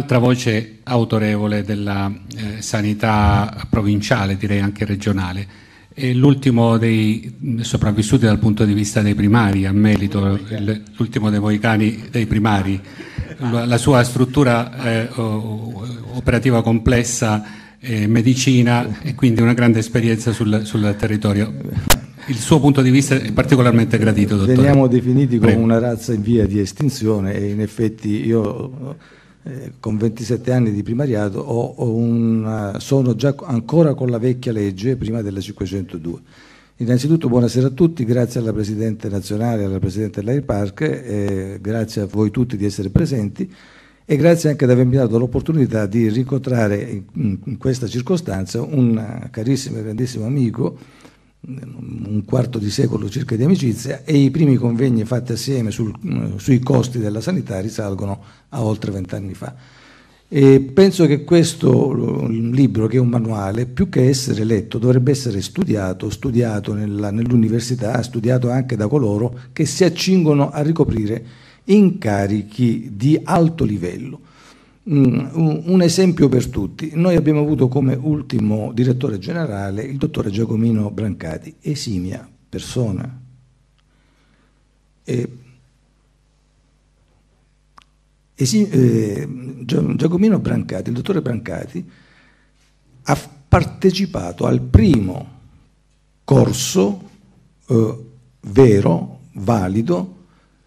un'altra voce autorevole della eh, sanità provinciale, direi anche regionale. È l'ultimo dei mm, sopravvissuti dal punto di vista dei primari, a merito l'ultimo dei Moicani dei primari. La sua struttura eh, operativa complessa, eh, medicina e quindi una grande esperienza sul, sul territorio il suo punto di vista è particolarmente gradito, dottore. Veniamo definiti come una razza in via di estinzione e in effetti io eh, con 27 anni di primariato ho, ho eh, sono già ancora con la vecchia legge prima della 502. Innanzitutto buonasera a tutti, grazie alla Presidente nazionale, alla Presidente dell'Air Park, eh, grazie a voi tutti di essere presenti e grazie anche ad avermi dato l'opportunità di rincontrare in, in, questa circostanza un eh, carissimo e grandissimo amico un quarto di secolo circa di amicizia e i primi convegni fatti assieme sul, sui costi della sanità risalgono a oltre vent'anni fa. E penso che questo libro, che è un manuale, più che essere letto, dovrebbe essere studiato, studiato nella, nell'università, studiato anche da coloro che si accingono a ricoprire incarichi di alto livello. Mm, un esempio per tutti. Noi abbiamo avuto come ultimo direttore generale il dottore Giacomino Brancati, esimia persona. E, esi, eh, Giacomino Brancati, il dottore Brancati, ha partecipato al primo corso eh, vero, valido,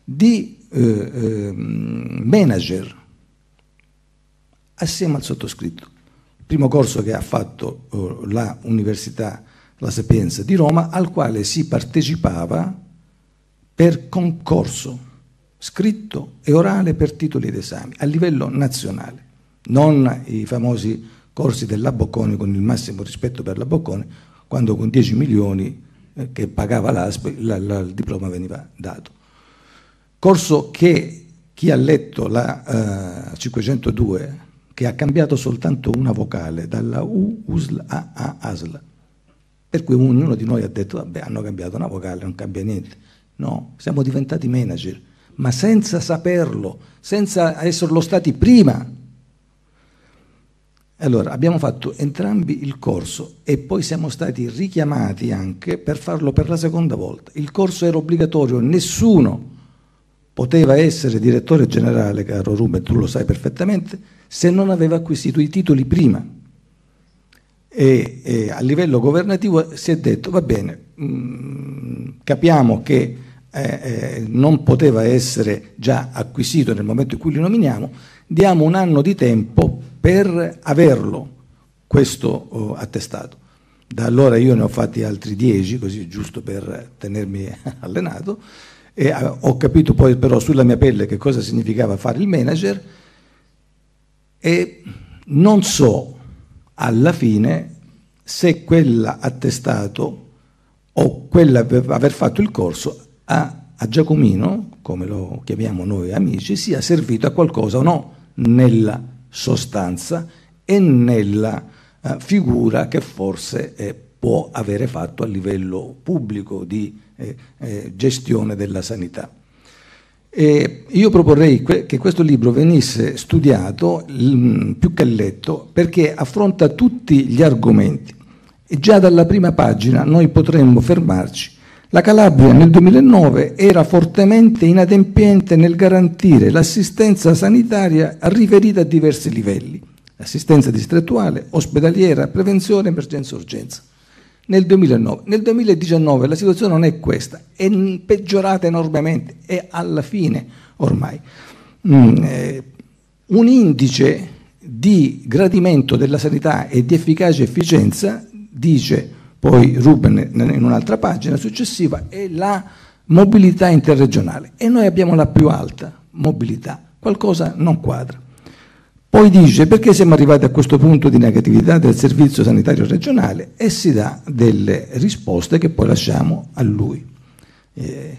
di eh, ehm, manager assieme al sottoscritto. Il primo corso che ha fatto eh, la Università La Sapienza di Roma, al quale si partecipava per concorso scritto e orale per titoli d'esame a livello nazionale, non i famosi corsi della Bocconi con il massimo rispetto per la Bocconi, quando con 10 milioni eh, che pagava l'ASP la, la, il diploma veniva dato. Corso che chi ha letto la eh, 502 che ha cambiato soltanto una vocale, dalla U, USL a, a ASL. Per cui ognuno di noi ha detto, vabbè, hanno cambiato una vocale, non cambia niente. No, siamo diventati manager, ma senza saperlo, senza esserlo stati prima. Allora, abbiamo fatto entrambi il corso e poi siamo stati richiamati anche per farlo per la seconda volta. Il corso era obbligatorio, nessuno poteva essere direttore generale, caro Rume, tu lo sai perfettamente, se non aveva acquisito i titoli prima. E, e a livello governativo si è detto, va bene, mh, mm, capiamo che eh, eh, non poteva essere già acquisito nel momento in cui li nominiamo, diamo un anno di tempo per averlo, questo oh, attestato. Da allora io ne ho fatti altri dieci, così giusto per tenermi allenato, e eh, ho capito poi però sulla mia pelle che cosa significava fare il manager e non so alla fine se quell'attestato o quell'aver fatto il corso a, a Giacomino, come lo chiamiamo noi amici, sia servito a qualcosa o no nella sostanza e nella eh, figura che forse eh, può avere fatto a livello pubblico di eh, gestione della sanità. E io proporrei que che questo libro venisse studiato più che letto perché affronta tutti gli argomenti e già dalla prima pagina noi potremmo fermarci. La Calabria nel 2009 era fortemente inadempiente nel garantire l'assistenza sanitaria riferita a diversi livelli, assistenza distrettuale, ospedaliera, prevenzione, emergenza, urgenza nel 2009. Nel 2019 la situazione non è questa, è peggiorata enormemente, è alla fine ormai. Mm, eh, un indice di gradimento della sanità e di efficacia e efficienza, dice poi Ruben in un'altra pagina successiva, è la mobilità interregionale e noi abbiamo la più alta mobilità, qualcosa non quadra. Poi dice perché siamo arrivati a questo punto di negatività del servizio sanitario regionale e si dà delle risposte che poi lasciamo a lui. Eh,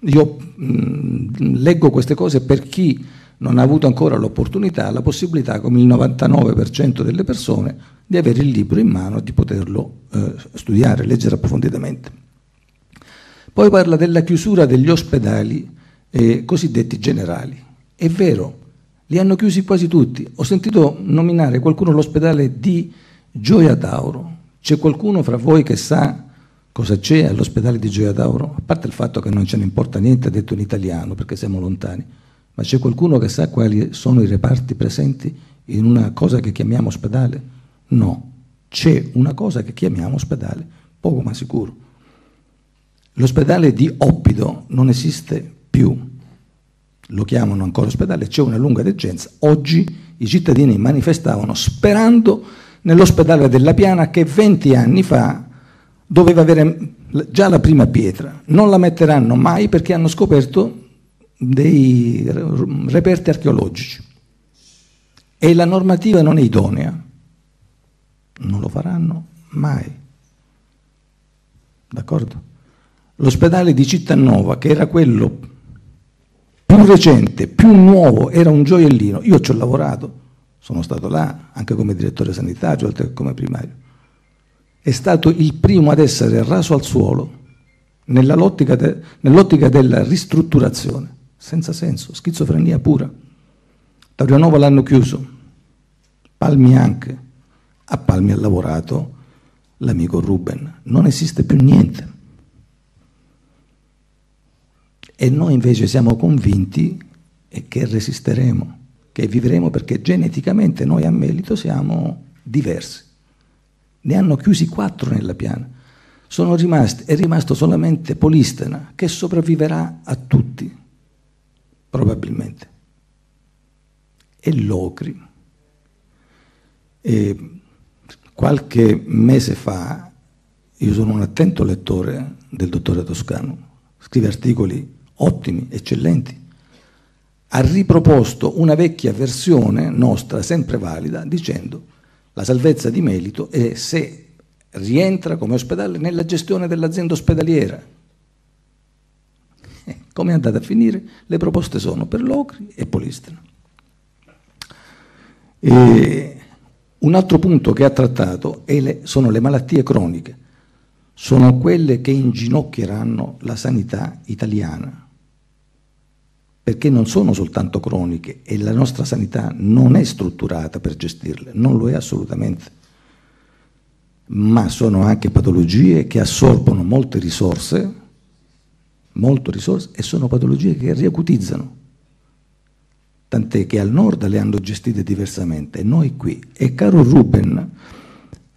io mh, mm, leggo queste cose per chi non ha avuto ancora l'opportunità, la possibilità, come il 99% delle persone, di avere il libro in mano e di poterlo eh, studiare, leggere approfonditamente. Poi parla della chiusura degli ospedali eh, cosiddetti generali. È vero, li hanno chiusi quasi tutti. Ho sentito nominare qualcuno all'ospedale di Gioia Tauro. C'è qualcuno fra voi che sa cosa c'è all'ospedale di Gioia Tauro? A parte il fatto che non ce ne importa niente, ha detto in italiano, perché siamo lontani. Ma c'è qualcuno che sa quali sono i reparti presenti in una cosa che chiamiamo ospedale? No, c'è una cosa che chiamiamo ospedale, poco ma sicuro. L'ospedale di Oppido non esiste più lo chiamano ancora ospedale, c'è una lunga degenza. Oggi i cittadini manifestavano sperando nell'ospedale della Piana che 20 anni fa doveva avere già la prima pietra. Non la metteranno mai perché hanno scoperto dei reperti archeologici e la normativa non è idonea. Non lo faranno mai. D'accordo? L'ospedale di Cittanova, che era quello più recente, più nuovo, era un gioiellino. Io ci ho lavorato, sono stato là anche come direttore sanitario, oltre che come primario. È stato il primo ad essere raso al suolo nell'ottica, de, nell'ottica della ristrutturazione, senza senso, schizofrenia pura. Taurianova l'hanno chiuso, Palmi anche. A Palmi ha lavorato l'amico Ruben, non esiste più niente. E noi invece siamo convinti che resisteremo, che vivremo perché geneticamente noi a Melito siamo diversi. Ne hanno chiusi quattro nella piana. Rimasti, è rimasto solamente Polistena, che sopravviverà a tutti, probabilmente. E Locri. E qualche mese fa, io sono un attento lettore del dottore Toscano, scrive articoli ottimi, eccellenti. Ha riproposto una vecchia versione nostra, sempre valida, dicendo la salvezza di merito è se rientra come ospedale nella gestione dell'azienda ospedaliera. Eh, come è andata a finire? Le proposte sono per Locri e Polistena. E un altro punto che ha trattato le, sono le malattie croniche, sono quelle che inginocchieranno la sanità italiana perché non sono soltanto croniche e la nostra sanità non è strutturata per gestirle, non lo è assolutamente, ma sono anche patologie che assorbono molte risorse, molte risorse e sono patologie che riacutizzano tant'è che al nord le hanno gestite diversamente, noi qui. E caro Ruben,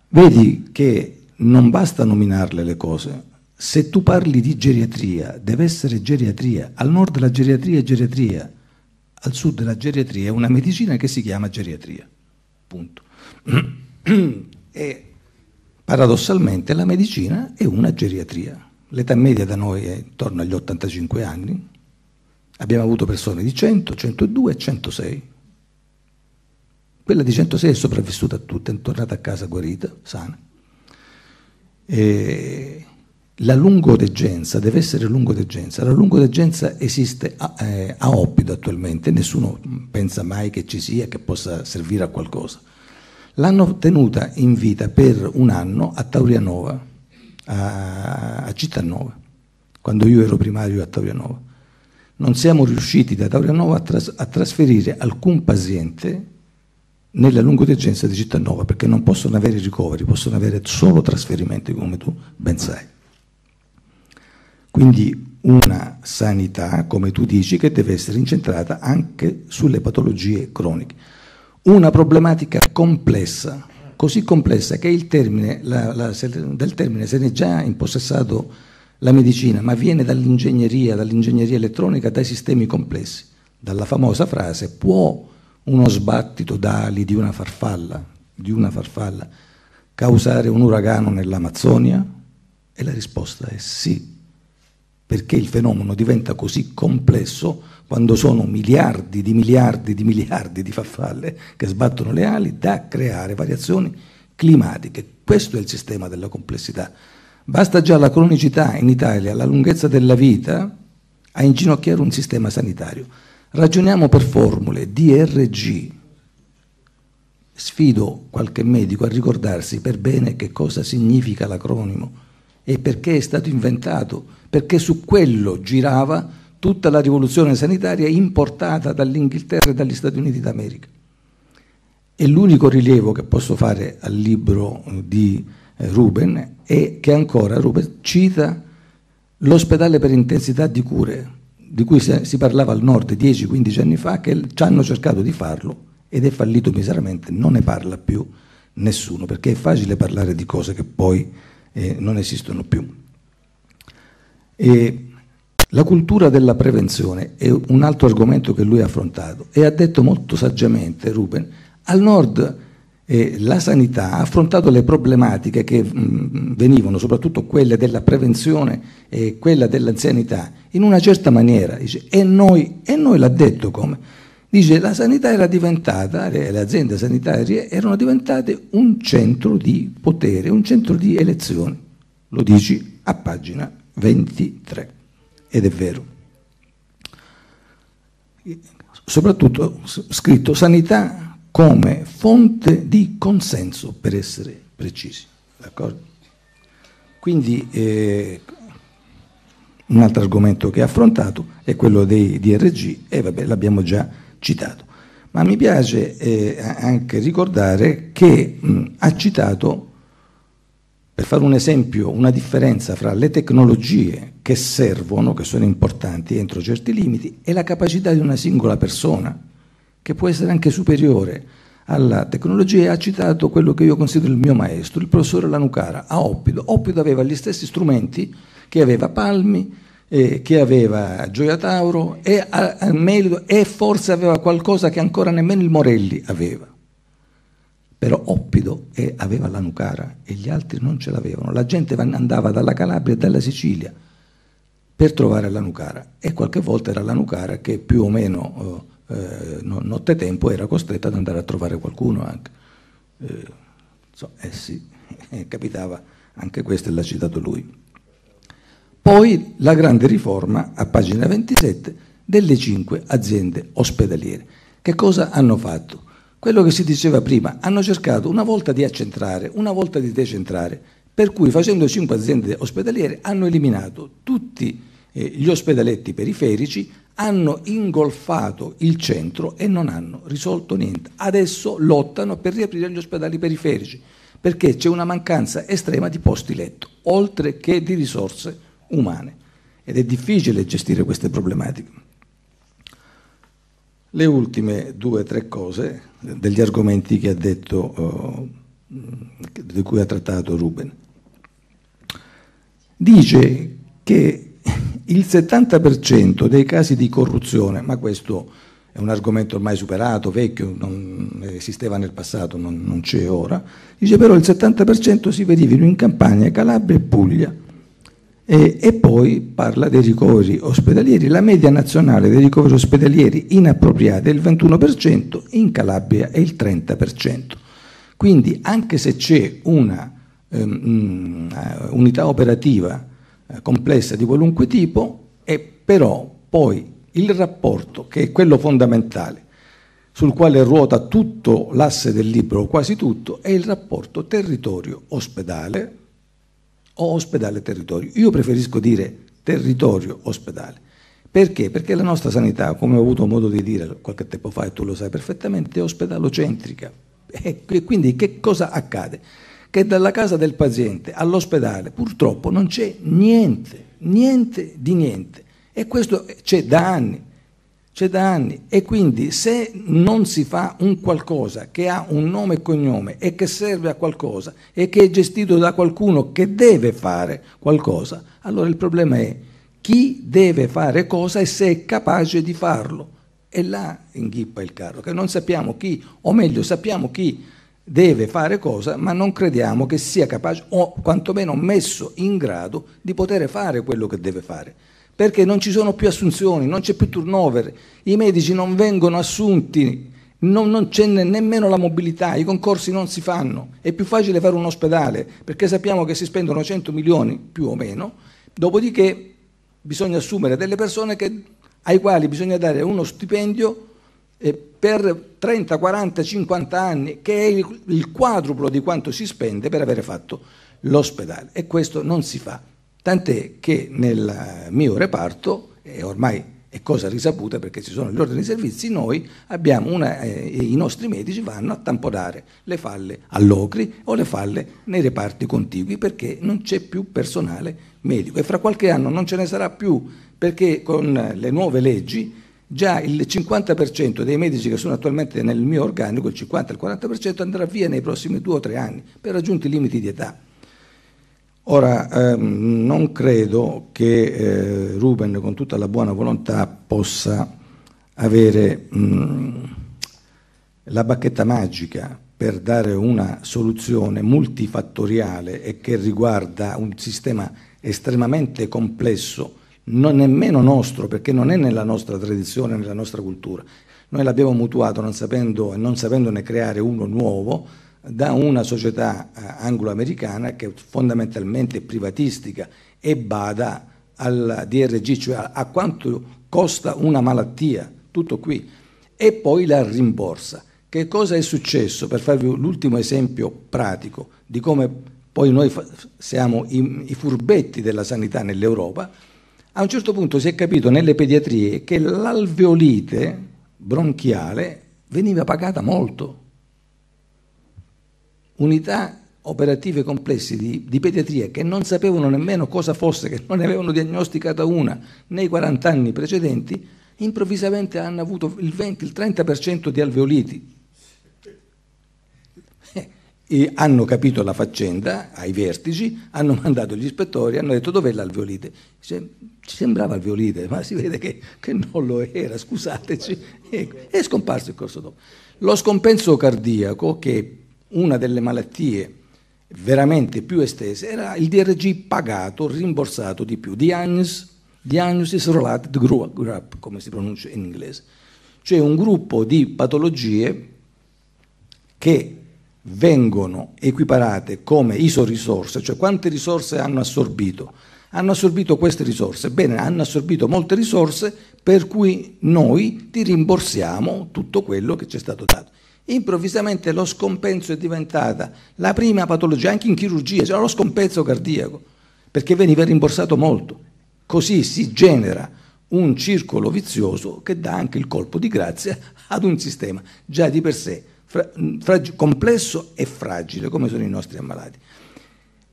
vedi che non basta nominarle le cose, se tu parli di geriatria, deve essere geriatria. Al nord la geriatria è geriatria, al sud la geriatria è una medicina che si chiama geriatria. Punto. E paradossalmente la medicina è una geriatria. L'età media da noi è intorno agli 85 anni. Abbiamo avuto persone di 100, 102 e 106. Quella di 106 è sopravvissuta a tutte, è tornata a casa guarita, sana. E la lungoreggenza deve essere lungoreggenza. La lungoreggenza esiste a, eh, a Oppido attualmente, nessuno pensa mai che ci sia, che possa servire a qualcosa. L'hanno tenuta in vita per un anno a Taurianova, a, a Cittanova, quando io ero primario a Taurianova. Non siamo riusciti da Taurianova a, tras- a trasferire alcun paziente nella lungoreggenza di Cittanova perché non possono avere ricoveri, possono avere solo trasferimenti, come tu ben sai. Quindi una sanità, come tu dici, che deve essere incentrata anche sulle patologie croniche. Una problematica complessa, così complessa che il termine, la, la, del termine se ne è già impossessato la medicina, ma viene dall'ingegneria, dall'ingegneria elettronica, dai sistemi complessi, dalla famosa frase può uno sbattito d'ali di una farfalla, di una farfalla causare un uragano nell'Amazzonia? E la risposta è sì perché il fenomeno diventa così complesso quando sono miliardi di miliardi di miliardi di farfalle che sbattono le ali da creare variazioni climatiche. Questo è il sistema della complessità. Basta già la cronicità in Italia, la lunghezza della vita, a inginocchiare un sistema sanitario. Ragioniamo per formule DRG. Sfido qualche medico a ricordarsi per bene che cosa significa l'acronimo e perché è stato inventato, perché su quello girava tutta la rivoluzione sanitaria importata dall'Inghilterra e dagli Stati Uniti d'America. E l'unico rilievo che posso fare al libro eh, di eh, Ruben è che ancora Ruben cita l'ospedale per intensità di cure, di cui si parlava al nord 10-15 anni fa, che ci hanno cercato di farlo ed è fallito miseramente, non ne parla più nessuno, perché è facile parlare di cose che poi eh, non esistono più. E la cultura della prevenzione è un altro argomento che lui ha affrontato e ha detto molto saggiamente Ruben, al nord eh, la sanità ha affrontato le problematiche che mh, mm, venivano, soprattutto quelle della prevenzione e quella dell'anzianità, in una certa maniera, dice, e noi, e noi l'ha detto come? Dice la sanità era diventata, le aziende sanitarie erano diventate un centro di potere, un centro di elezione. Lo dici a pagina 23. Ed è vero. Soprattutto scritto sanità come fonte di consenso, per essere precisi. D'accordo? Quindi eh, un altro argomento che ha affrontato è quello dei DRG e vabbè l'abbiamo già citato. Ma mi piace eh, anche ricordare che mh, mm, ha citato, per fare un esempio, una differenza fra le tecnologie che servono, che sono importanti entro certi limiti, e la capacità di una singola persona, che può essere anche superiore alla tecnologia e ha citato quello che io considero il mio maestro, il professore Lanucara, a Oppido. Oppido aveva gli stessi strumenti che aveva Palmi, eh, che aveva Gioia Tauro e a, a merito, e forse aveva qualcosa che ancora nemmeno il Morelli aveva. Però Oppido eh, aveva la Nucara e gli altri non ce l'avevano. La gente andava dalla Calabria e dalla Sicilia per trovare la Nucara e qualche volta era la Nucara che più o meno eh, eh nottetempo era costretta ad andare a trovare qualcuno anche. Eh, so, eh sì, capitava, anche questo l'ha citato lui. Poi la grande riforma, a pagina 27, delle cinque aziende ospedaliere. Che cosa hanno fatto? Quello che si diceva prima, hanno cercato una volta di accentrare, una volta di decentrare, per cui facendo cinque aziende ospedaliere hanno eliminato tutti eh, gli ospedaletti periferici, hanno ingolfato il centro e non hanno risolto niente. Adesso lottano per riaprire gli ospedali periferici perché c'è una mancanza estrema di posti letto, oltre che di risorse umane ed è difficile gestire queste problematiche. Le ultime due o tre cose degli argomenti che ha detto, eh, di cui ha trattato Ruben. Dice che il 70% dei casi di corruzione, ma questo è un argomento ormai superato, vecchio, non esisteva nel passato, non, non c'è ora, dice però il 70% si verificano in Campania, Calabria e Puglia. E, e, poi parla dei ricoveri ospedalieri. La media nazionale dei ricoveri ospedalieri inappropriati è il 21%, in Calabria è il 30%. Quindi anche se c'è una um, unità operativa eh, complessa di qualunque tipo, è però poi il rapporto, che è quello fondamentale, sul quale ruota tutto l'asse del libro, quasi tutto, è il rapporto territorio-ospedale o ospedale territorio. Io preferisco dire territorio ospedale. Perché? Perché la nostra sanità, come ho avuto modo di dire qualche tempo fa e tu lo sai perfettamente, è ospedalocentrica. E quindi che cosa accade? Che dalla casa del paziente all'ospedale purtroppo non c'è niente, niente di niente. E questo c'è da anni c'è da anni e quindi se non si fa un qualcosa che ha un nome e cognome e che serve a qualcosa e che è gestito da qualcuno che deve fare qualcosa, allora il problema è chi deve fare cosa e se è capace di farlo. E là inghippa il carro, che non sappiamo chi, o meglio sappiamo chi deve fare cosa, ma non crediamo che sia capace o quantomeno messo in grado di poter fare quello che deve fare perché non ci sono più assunzioni, non c'è più turnover, i medici non vengono assunti, non, non c'è ne, nemmeno la mobilità, i concorsi non si fanno, è più facile fare un ospedale perché sappiamo che si spendono 100 milioni più o meno, dopodiché bisogna assumere delle persone che, ai quali bisogna dare uno stipendio eh, per 30, 40, 50 anni, che è il, il quadruplo di quanto si spende per avere fatto l'ospedale e questo non si fa tant'è che nel mio reparto, e ormai è cosa risaputa perché ci sono gli ordini di servizi, noi abbiamo una, eh, i nostri medici vanno a tamponare le falle all'Ocri o le falle nei reparti contigui perché non c'è più personale medico e fra qualche anno non ce ne sarà più perché con le nuove leggi già il 50% dei medici che sono attualmente nel mio organico, il 50-40% andrà via nei prossimi due o tre anni per raggiunti limiti di età. Ora, ehm, non credo che eh, Ruben, con tutta la buona volontà, possa avere mh, mm, la bacchetta magica per dare una soluzione multifattoriale e che riguarda un sistema estremamente complesso, non nemmeno nostro, perché non è nella nostra tradizione, nella nostra cultura. Noi l'abbiamo mutuato non sapendo e non sapendone creare uno nuovo, da una società eh, anglo-americana che è privatistica e bada al DRG, cioè a quanto costa una malattia, tutto qui, e poi la rimborsa. Che cosa è successo, per farvi l'ultimo esempio pratico di come poi noi siamo i furbetti della sanità nell'Europa, a un certo punto si è capito nelle pediatrie che l'alveolite bronchiale veniva pagata molto unità operative complesse di, di, pediatria che non sapevano nemmeno cosa fosse, che non ne avevano diagnosticata una nei 40 anni precedenti, improvvisamente hanno avuto il 20, il 30% di alveoliti. Eh, e hanno capito la faccenda ai vertici, hanno mandato gli ispettori, hanno detto dov'è l'alveolite? Cioè, ci sembrava alveolite, ma si vede che, che non lo era, scusateci. E, ecco, è scomparso il corso dopo. Lo scompenso cardiaco, che una delle malattie veramente più estese era il DRG pagato, rimborsato di più, diagnosis, related group, come si pronuncia in inglese, cioè un gruppo di patologie che vengono equiparate come isorisorse, cioè quante risorse hanno assorbito. Hanno assorbito queste risorse, bene, hanno assorbito molte risorse per cui noi ti rimborsiamo tutto quello che ci è stato dato improvvisamente lo scompenso è diventata la prima patologia, anche in chirurgia, c'era lo scompenso cardiaco, perché veniva rimborsato molto. Così si genera un circolo vizioso che dà anche il colpo di grazia ad un sistema già di per sé complesso e fragile come sono i nostri ammalati.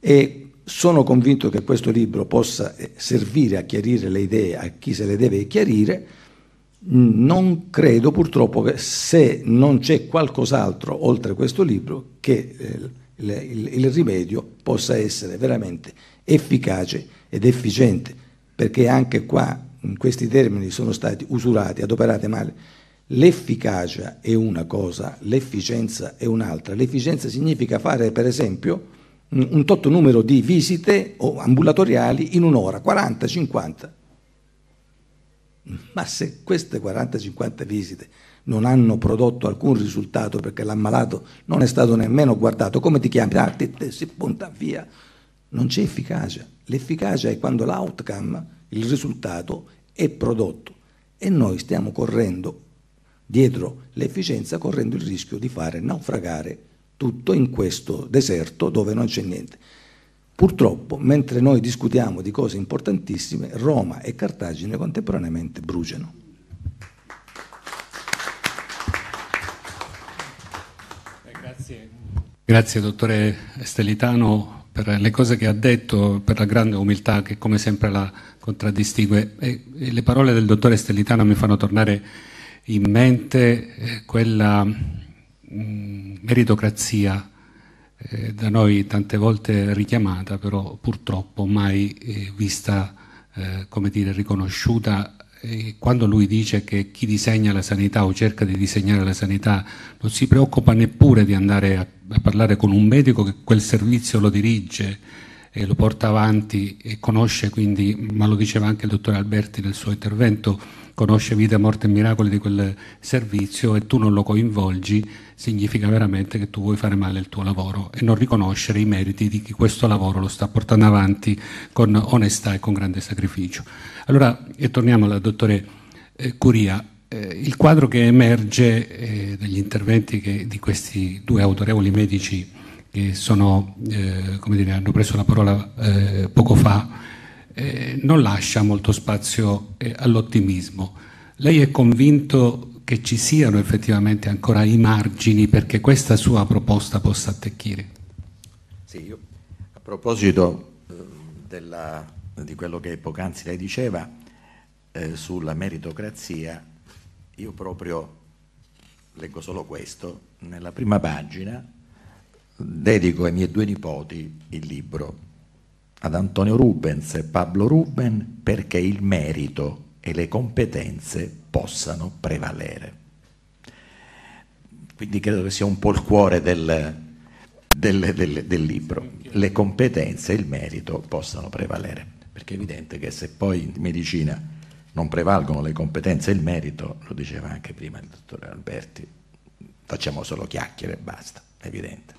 E sono convinto che questo libro possa eh, servire a chiarire le idee a chi se le deve chiarire non credo purtroppo che se non c'è qualcos'altro oltre questo libro che il, eh, il, il, rimedio possa essere veramente efficace ed efficiente, perché anche qua questi termini sono stati usurati, adoperati male. L'efficacia è una cosa, l'efficienza è un'altra. L'efficienza significa fare, per esempio, un tot numero di visite ambulatoriali in un'ora, 40, 50. Ma se queste 40-50 visite non hanno prodotto alcun risultato perché l'ammalato non è stato nemmeno guardato, come ti chiami? Ah, te, te, si punta via. Non c'è efficacia. L'efficacia è quando l'outcome, il risultato, è prodotto. E noi stiamo correndo dietro l'efficienza, correndo il rischio di fare naufragare tutto in questo deserto dove non c'è niente. Purtroppo, mentre noi discutiamo di cose importantissime, Roma e Cartagine contemporaneamente bruciano. Eh, grazie. Grazie dottore Stellitano per le cose che ha detto, per la grande umiltà che come sempre la contraddistingue. E le parole del dottore Stellitano mi fanno tornare in mente eh, quella mm, meritocrazia eh, da noi tante volte richiamata, però purtroppo mai eh, vista, eh, come dire, riconosciuta. quando lui dice che chi disegna la sanità o cerca di disegnare la sanità non si preoccupa neppure di andare a, parlare con un medico che quel servizio lo dirige, e lo porta avanti e conosce quindi, ma lo diceva anche il dottor Alberti nel suo intervento, conosce vita, morte e miracoli di quel servizio e tu non lo coinvolgi, significa veramente che tu vuoi fare male il tuo lavoro e non riconoscere i meriti di chi questo lavoro lo sta portando avanti con onestà e con grande sacrificio. Allora, e torniamo alla dottore eh, Curia, eh, il quadro che emerge eh, dagli interventi che, di questi due autorevoli medici che sono, eh, dire, hanno preso la parola eh, poco fa eh, non lascia molto spazio eh, all'ottimismo. Lei è convinto che ci siano effettivamente ancora i margini perché questa sua proposta possa attecchire? Sì, io, a proposito eh, della, di quello che poc'anzi lei diceva eh, sulla meritocrazia, io proprio leggo solo questo, nella prima pagina dedico ai miei due nipoti il libro ad Antonio Rubens e Pablo Ruben perché il merito e le competenze possano prevalere. Quindi credo che sia un po' il cuore del, del, del, del libro. Le competenze e il merito possano prevalere, perché è evidente che se poi in medicina non prevalgono le competenze e il merito, lo diceva anche prima il dottore Alberti, facciamo solo chiacchiere e basta, è evidente.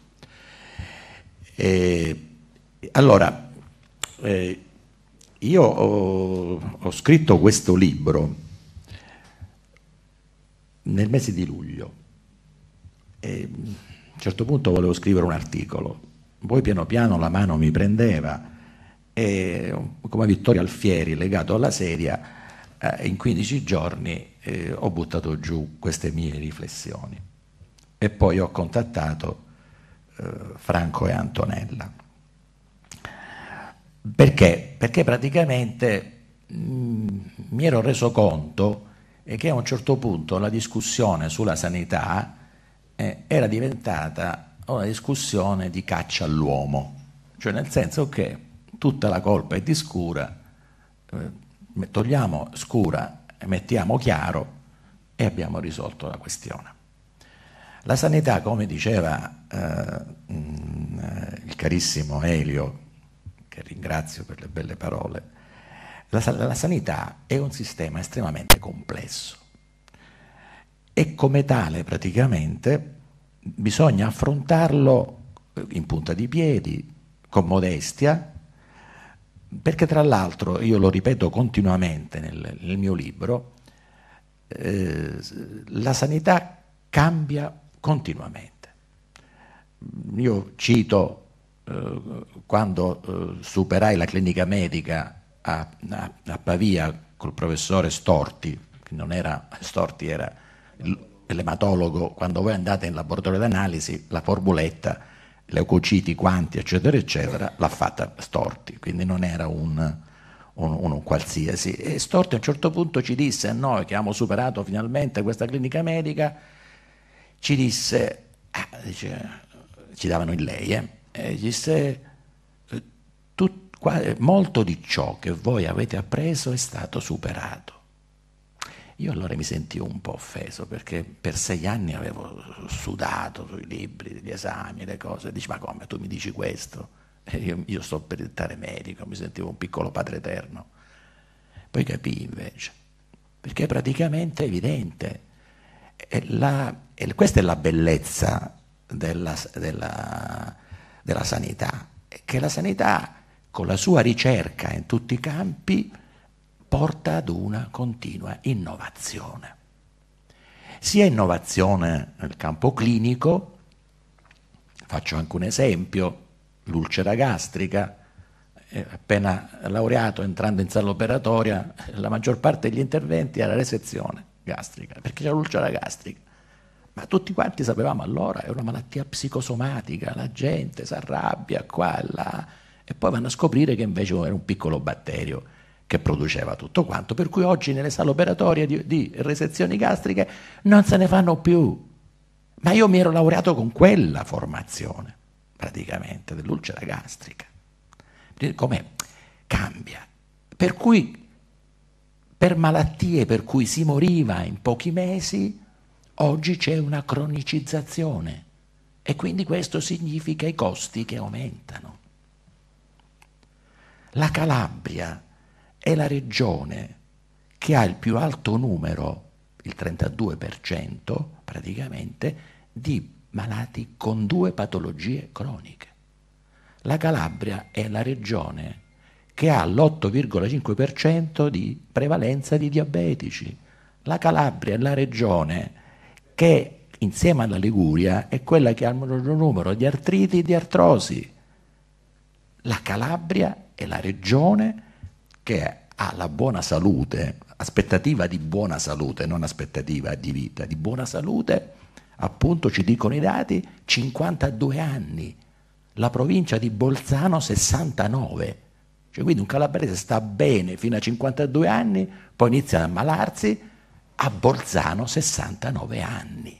E, allora, eh, io ho, ho scritto questo libro nel mese di luglio e a un certo punto volevo scrivere un articolo, poi piano piano la mano mi prendeva e come Vittorio Alfieri legato alla sedia eh, in 15 giorni eh, ho buttato giù queste mie riflessioni e poi ho contattato eh, Franco e Antonella. Perché? Perché praticamente mh, mm, mi ero reso conto che a un certo punto la discussione sulla sanità eh, era diventata una discussione di caccia all'uomo, cioè nel senso che tutta la colpa è di scura, eh, togliamo scura mettiamo chiaro e abbiamo risolto la questione. La sanità, come diceva eh, mm, eh il carissimo Elio che ringrazio per le belle parole, la, la sanità è un sistema estremamente complesso e come tale praticamente bisogna affrontarlo eh, in punta di piedi, con modestia, perché tra l'altro, io lo ripeto continuamente nel, nel mio libro, eh, la sanità cambia continuamente. Io cito eh, quando eh, superai la clinica medica a, a, a, Pavia col professore Storti, che non era Storti, era l'ematologo, quando voi andate in laboratorio d'analisi, la formuletta, leucociti, quanti, eccetera, eccetera, l'ha fatta Storti, quindi non era un, un, un, qualsiasi. E Storti a un certo punto ci disse a noi che abbiamo superato finalmente questa clinica medica, ci disse, ah, dice, ci davano il lei, eh? esiste eh, tut, eh, molto di ciò che voi avete appreso è stato superato. Io allora mi sentivo un po' offeso perché per sei anni avevo sudato sui libri, gli esami, le cose. Dici, ma come tu mi dici questo? Io, io, sto per diventare medico, mi sentivo un piccolo padre eterno. Poi capì invece, perché praticamente è evidente. E la, e questa è la bellezza della, della della sanità, che la sanità con la sua ricerca in tutti i campi porta ad una continua innovazione. Sia innovazione nel campo clinico, faccio anche un esempio, l'ulcera gastrica, eh, appena laureato, entrando in sala operatoria, la maggior parte degli interventi era resezione gastrica, perché c'era l'ulcera gastrica. Ma tutti quanti sapevamo allora, è una malattia psicosomatica, la gente si arrabbia qua e là e poi vanno a scoprire che invece era un piccolo batterio che produceva tutto quanto, per cui oggi nelle sale operatorie di, di resezioni gastriche non se ne fanno più. Ma io mi ero laureato con quella formazione, praticamente, dell'ulcera gastrica. Com'è? cambia. Per cui per malattie per cui si moriva in pochi mesi, Oggi c'è una cronicizzazione e quindi questo significa i costi che aumentano. La Calabria è la regione che ha il più alto numero, il 32% praticamente, di malati con due patologie croniche. La Calabria è la regione che ha l'8,5% di prevalenza di diabetici. La Calabria è la regione che insieme alla Liguria è quella che ha il maggior numero di artriti e di artrosi. La Calabria è la regione che ha la buona salute, aspettativa di buona salute, non aspettativa di vita, di buona salute, appunto ci dicono i dati, 52 anni, la provincia di Bolzano 69. Cioè, quindi un calabrese sta bene fino a 52 anni, poi inizia ad ammalarsi, a Bolzano 69 anni.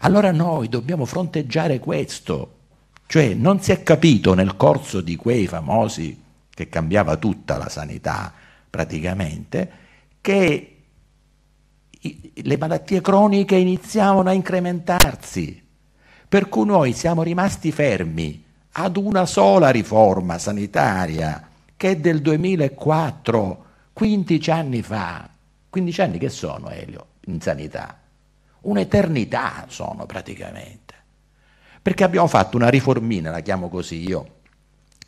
Allora noi dobbiamo fronteggiare questo, cioè non si è capito nel corso di quei famosi che cambiava tutta la sanità praticamente, che le malattie croniche iniziavano a incrementarsi, per cui noi siamo rimasti fermi ad una sola riforma sanitaria che è del 2004, 15 anni fa, 15 anni che sono, Elio, in sanità? Un'eternità sono praticamente. Perché abbiamo fatto una riformina, la chiamo così io,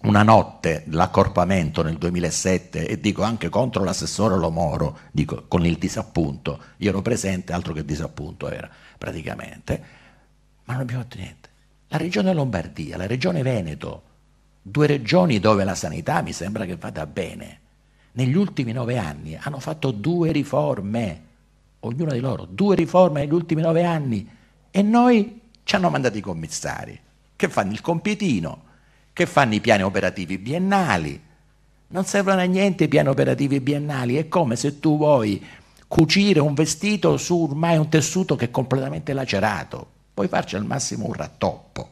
una notte l'accorpamento nel 2007 e dico anche contro l'assessore Lomoro, dico con il disappunto, io ero presente, altro che disappunto era praticamente, ma non abbiamo fatto niente. La regione Lombardia, la regione Veneto, due regioni dove la sanità mi sembra che vada bene, negli ultimi nove anni hanno fatto due riforme, ognuna di loro, due riforme negli ultimi nove anni e noi ci hanno mandato i commissari che fanno il compitino, che fanno i piani operativi biennali. Non servono a niente i piani operativi biennali, è come se tu vuoi cucire un vestito su ormai un tessuto che è completamente lacerato, puoi farci al massimo un rattoppo.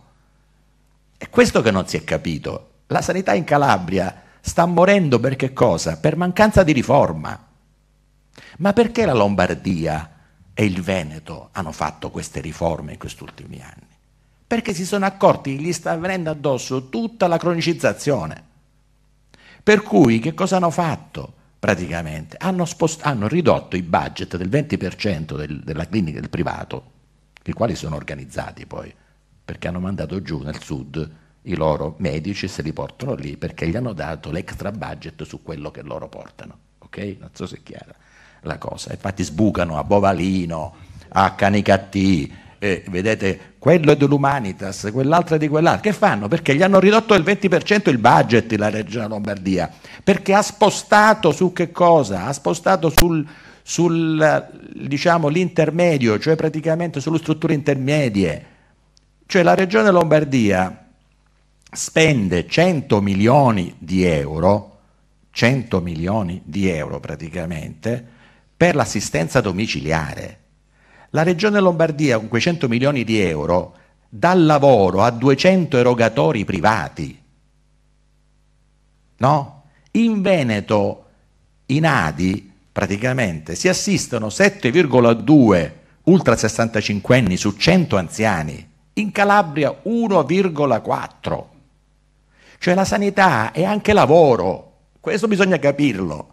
È questo che non si è capito. La sanità in Calabria sta morendo per che cosa? Per mancanza di riforma. Ma perché la Lombardia e il Veneto hanno fatto queste riforme in questi ultimi anni? Perché si sono accorti che gli sta venendo addosso tutta la cronicizzazione. Per cui che cosa hanno fatto praticamente? Hanno, spost- hanno ridotto i budget del 20% del, della clinica del privato, i quali sono organizzati poi, perché hanno mandato giù nel sud i loro medici se li portano lì perché gli hanno dato l'extra budget su quello che loro portano. Ok? Non so se è chiara la cosa. Infatti sbucano a Bovalino, a Canicattì, e vedete, quello è dell'Umanitas, quell'altro è di quell'altro. Che fanno? Perché gli hanno ridotto del 20% il budget la Regione Lombardia. Perché ha spostato su che cosa? Ha spostato sul, sul diciamo, l'intermedio, cioè praticamente sulle strutture intermedie. Cioè la Regione Lombardia spende 100 milioni di euro, 100 milioni di euro praticamente, per l'assistenza domiciliare. La regione Lombardia con quei 100 milioni di euro dà lavoro a 200 erogatori privati. No? In Veneto, in Adi, praticamente si assistono 7,2 ultra 65 anni su 100 anziani, in Calabria 1,4. Cioè la sanità è anche lavoro, questo bisogna capirlo.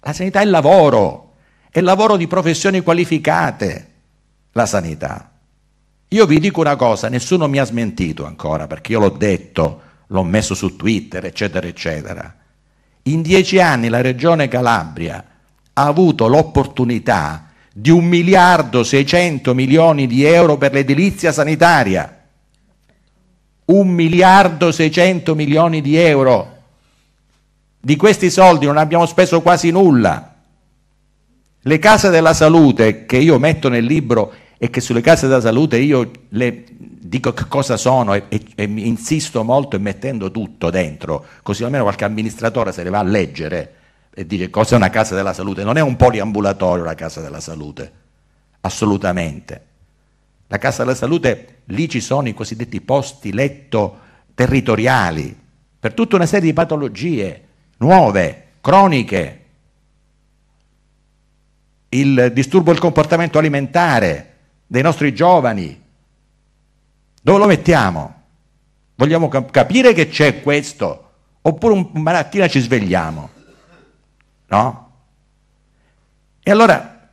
La sanità è lavoro, è lavoro di professioni qualificate, la sanità. Io vi dico una cosa, nessuno mi ha smentito ancora, perché io l'ho detto, l'ho messo su Twitter, eccetera, eccetera. In dieci anni la regione Calabria ha avuto l'opportunità di un miliardo e 600 milioni di euro per l'edilizia sanitaria. 1 miliardo 600 milioni di euro. Di questi soldi non abbiamo speso quasi nulla. Le case della salute che io metto nel libro e che sulle case della salute io le dico che cosa sono e, e, e insisto molto e mettendo tutto dentro, così almeno qualche amministratore se ne va a leggere e dice cosa è una casa della salute. Non è un poliambulatorio la casa della salute, assolutamente. La Cassa della Salute, lì ci sono i cosiddetti posti letto territoriali per tutta una serie di patologie nuove, croniche, il disturbo del comportamento alimentare dei nostri giovani. Dove lo mettiamo? Vogliamo capire che c'è questo? Oppure un mattina ci svegliamo? No? E allora,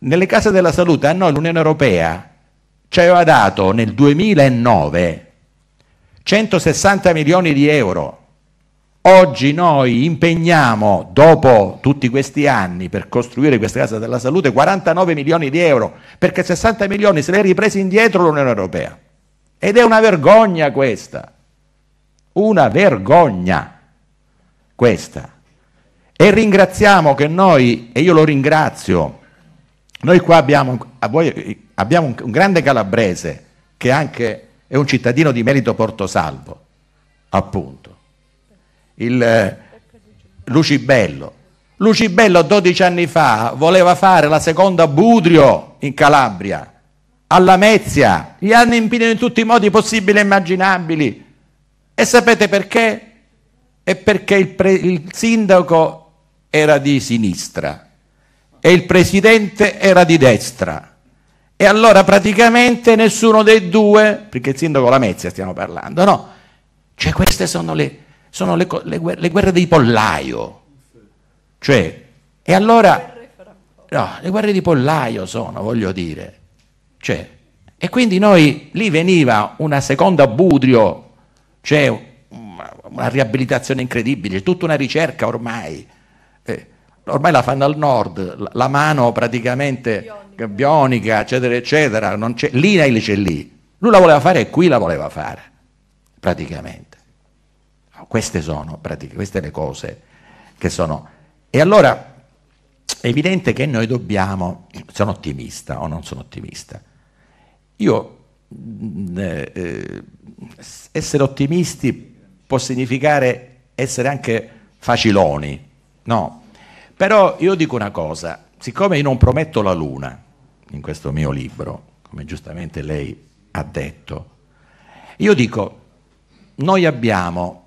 nelle case della salute a noi l'Unione Europea ci cioè, aveva dato nel 2009 160 milioni di euro. Oggi noi impegniamo, dopo tutti questi anni, per costruire questa casa della salute, 49 milioni di euro, perché 60 milioni se li ha ripresi indietro l'Unione Europea. Ed è una vergogna questa, una vergogna questa. E ringraziamo che noi, e io lo ringrazio, noi qua abbiamo, voi, abbiamo un, un, grande calabrese che anche è un cittadino di merito Portosalvo, appunto. Il, eh, Lucibello. Lucibello 12 anni fa voleva fare la seconda Budrio in Calabria, alla Mezia, gli hanno impedito in tutti i modi possibili e immaginabili. E sapete perché? È perché il, pre, il sindaco era di sinistra e il presidente era di destra. E allora praticamente nessuno dei due, perché il sindaco Lamezia stiamo parlando, no? Cioè queste sono le, sono le, le, guerre, le guerre, di pollaio. Cioè, e allora... No, le guerre di pollaio sono, voglio dire. Cioè, e quindi noi lì veniva una seconda Budrio, cioè una riabilitazione incredibile, tutta una ricerca ormai. Eh, ormai la fanno al nord, la mano praticamente bionica, bionica eccetera, eccetera, non c'è, l'INAIL c'è lì. Lui la voleva fare e qui la voleva fare, praticamente. Queste sono praticamente, queste le cose che sono. E allora è evidente che noi dobbiamo, sono ottimista o non sono ottimista, io mm, eh, eh, essere ottimisti può significare essere anche faciloni, no? Però io dico una cosa, siccome io non prometto la luna in questo mio libro, come giustamente lei ha detto, io dico, noi abbiamo,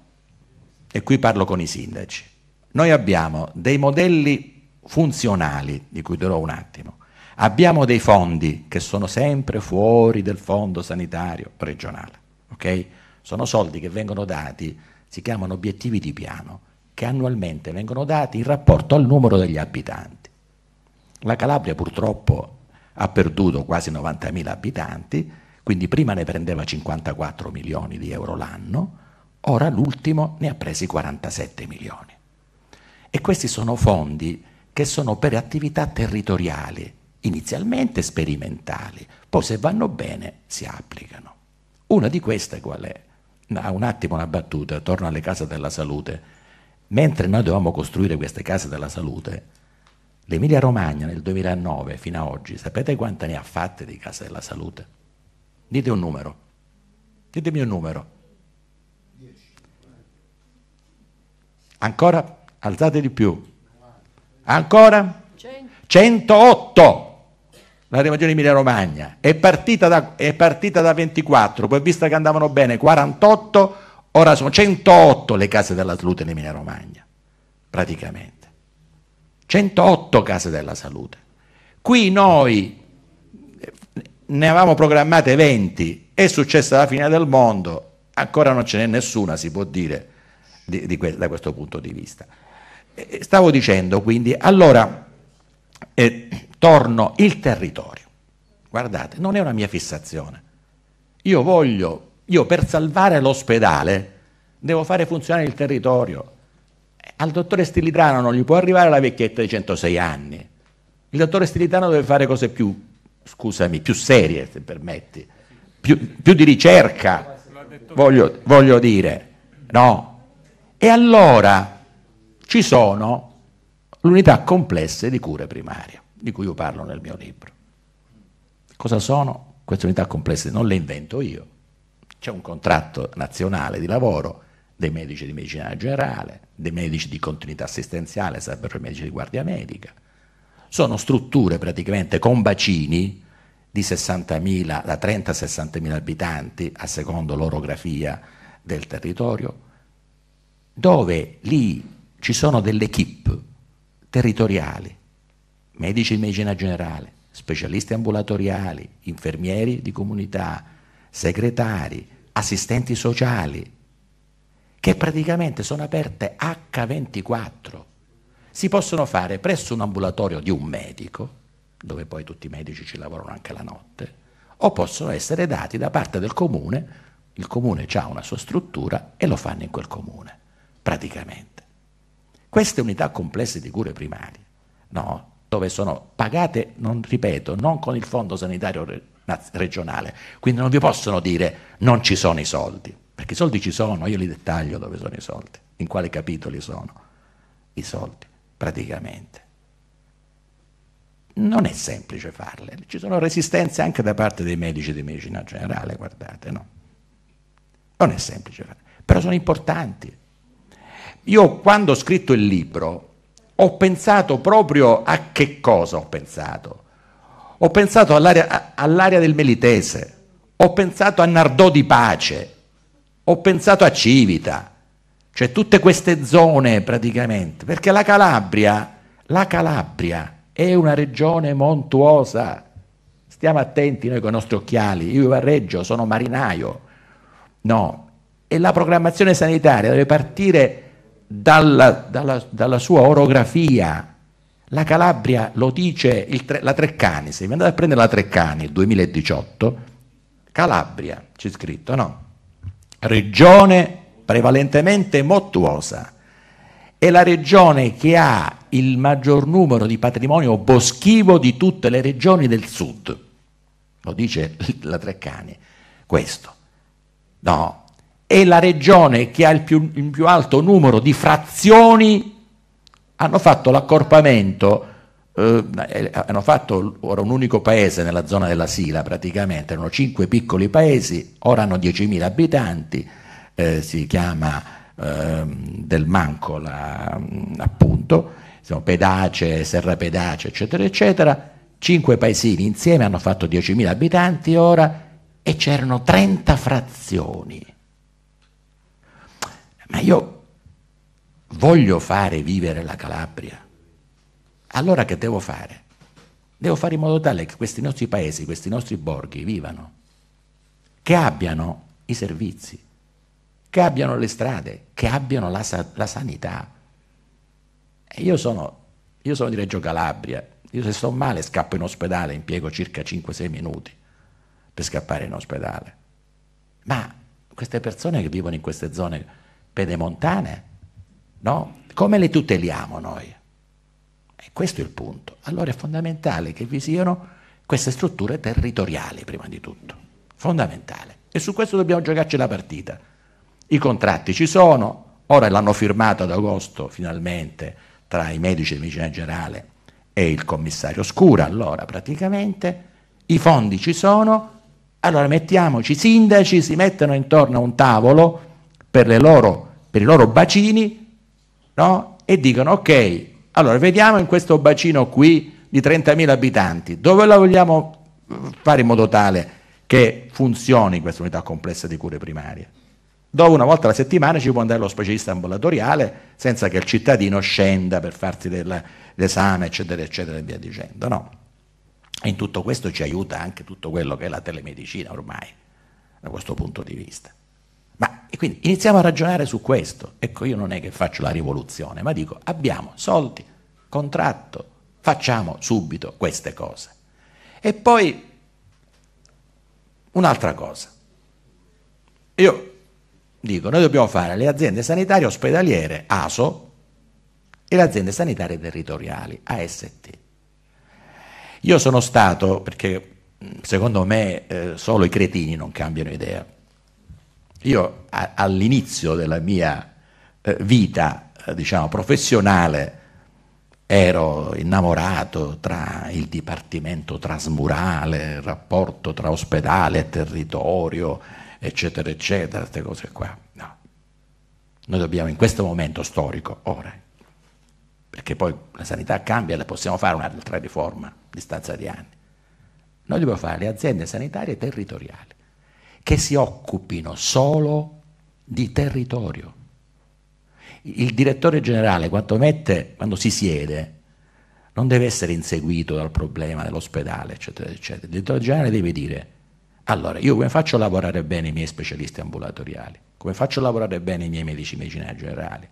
e qui parlo con i sindaci, noi abbiamo dei modelli funzionali, di cui dirò un attimo, abbiamo dei fondi che sono sempre fuori del fondo sanitario regionale, ok? Sono soldi che vengono dati, si chiamano obiettivi di piano, che annualmente vengono dati in rapporto al numero degli abitanti. La Calabria purtroppo ha perduto quasi 90.000 abitanti, quindi prima ne prendeva 54 milioni di euro l'anno, ora l'ultimo ne ha presi 47 milioni. E questi sono fondi che sono per attività territoriali, inizialmente sperimentali, poi se vanno bene si applicano. Una di queste qual è? Ha un attimo una battuta, torno alle case della salute Mentre noi dovevamo costruire queste case della salute, l'Emilia Romagna nel 2009 fino ad oggi, sapete quante ne ha fatte di case della salute? Dite un numero. Ditemi un numero. Ancora? Alzate di più. Ancora? 108. La regione Emilia Romagna è partita, da, è partita da 24, poi vista che andavano bene 48, Ora sono 108 le case della salute in Emilia Romagna, praticamente. 108 case della salute. Qui noi eh, ne avevamo programmate 20, è successa la fine del mondo, ancora non ce n'è nessuna, si può dire, di, di que da questo punto di vista. Stavo dicendo quindi, allora, eh, torno il territorio. Guardate, non è una mia fissazione. Io voglio io per salvare l'ospedale devo fare funzionare il territorio. Al dottore Stilitrano non gli può arrivare la vecchietta di 106 anni. Il dottore Stilitrano deve fare cose più, scusami, più serie, se permetti, più, più di ricerca, voglio, voglio dire. No? E allora ci sono l'unità complesse di cure primarie, di cui io parlo nel mio libro. Cosa sono queste unità complesse? Non le invento io c'è un contratto nazionale di lavoro dei medici di medicina generale, dei medici di continuità assistenziale, sarebbero i medici di guardia medica. Sono strutture praticamente con bacini di 60.000, da 30 a 60.000 abitanti, a secondo l'orografia del territorio, dove lì ci sono delle equip territoriali, medici di medicina generale, specialisti ambulatoriali, infermieri di comunità, segretari, assistenti sociali, che praticamente sono aperte H24. Si possono fare presso un ambulatorio di un medico, dove poi tutti i medici ci lavorano anche la notte, o possono essere dati da parte del comune, il comune ha una sua struttura e lo fanno in quel comune, praticamente. Queste unità complesse di cure primarie, no, dove sono pagate, non ripeto, non con il fondo sanitario regionale. Quindi non vi possono dire non ci sono i soldi, perché i soldi ci sono, io li dettaglio dove sono i soldi, in quali capitoli sono i soldi, praticamente. Non è semplice farle, ci sono resistenze anche da parte dei medici di medicina generale, guardate, no? Non è semplice farle, però sono importanti. Io quando ho scritto il libro ho pensato proprio a che cosa ho pensato ho pensato all'area, all'area del Melitese, ho pensato a Nardò di Pace, ho pensato a Civita, cioè tutte queste zone praticamente, perché la Calabria, la Calabria è una regione montuosa. Stiamo attenti noi con i nostri occhiali, io a Reggio sono marinaio. No, e la programmazione sanitaria deve partire dalla, dalla, dalla sua orografia, la Calabria lo dice tre, la Treccani, se vi andate a prendere la Treccani il 2018, Calabria c'è scritto, no? Regione prevalentemente mottuosa, è la regione che ha il maggior numero di patrimonio boschivo di tutte le regioni del sud, lo dice la Treccani, questo. No, è la regione che ha il più, il più alto numero di frazioni hanno fatto l'accorpamento, eh, eh, hanno fatto ora un unico paese nella zona della Sila praticamente, erano cinque piccoli paesi, ora hanno 10.000 abitanti, eh, si chiama eh, Del Manco mm, appunto, sono Pedace, Serra Pedace eccetera eccetera, cinque paesini insieme hanno fatto 10.000 abitanti ora e c'erano 30 frazioni. Ma io voglio fare vivere la Calabria, allora che devo fare? Devo fare in modo tale che questi nostri paesi, questi nostri borghi vivano, che abbiano i servizi, che abbiano le strade, che abbiano la, la sanità. E io sono, io sono di Reggio Calabria, io se sto male scappo in ospedale, impiego circa 5-6 minuti per scappare in ospedale. Ma queste persone che vivono in queste zone pedemontane No? Come le tuteliamo noi? E questo è il punto. Allora è fondamentale che vi siano queste strutture territoriali, prima di tutto. Fondamentale. E su questo dobbiamo giocarci la partita. I contratti ci sono, ora l'hanno firmato ad agosto finalmente tra i medici di medicina generale e il commissario Scura, allora praticamente i fondi ci sono, allora mettiamoci, i sindaci si mettono intorno a un tavolo per, loro, per i loro bacini no? e dicono ok, allora vediamo in questo bacino qui di 30.000 abitanti, dove la vogliamo eh, fare in modo tale che funzioni questa unità complessa di cure primarie? dove una volta alla settimana ci può andare lo specialista ambulatoriale senza che il cittadino scenda per farsi l'esame, eccetera, eccetera, e via dicendo. No. E in tutto questo ci aiuta anche tutto quello che è la telemedicina ormai, da questo punto di vista. Ma quindi iniziamo a ragionare su questo. Ecco, io non è che faccio la rivoluzione, ma dico abbiamo soldi, contratto, facciamo subito queste cose. E poi un'altra cosa. Io dico, noi dobbiamo fare le aziende sanitarie ospedaliere, ASO, e le aziende sanitarie territoriali, AST. Io sono stato, perché secondo me eh, solo i cretini non cambiano idea, io a, all'inizio della mia eh, vita, eh, diciamo, professionale, ero innamorato tra il dipartimento trasmurale, il rapporto tra ospedale e territorio, eccetera, eccetera, queste cose qua. No. Noi dobbiamo in questo momento storico, ora, perché poi la sanità cambia e possiamo fare un'altra riforma a distanza di anni. Noi dobbiamo fare le aziende sanitarie territoriali che si occupino solo di territorio. Il direttore generale quando, mette, quando si siede non deve essere inseguito dal problema dell'ospedale, eccetera, eccetera. Il direttore generale deve dire, allora, io come faccio a lavorare bene i miei specialisti ambulatoriali? Come faccio a lavorare bene i miei medici di medicina generale?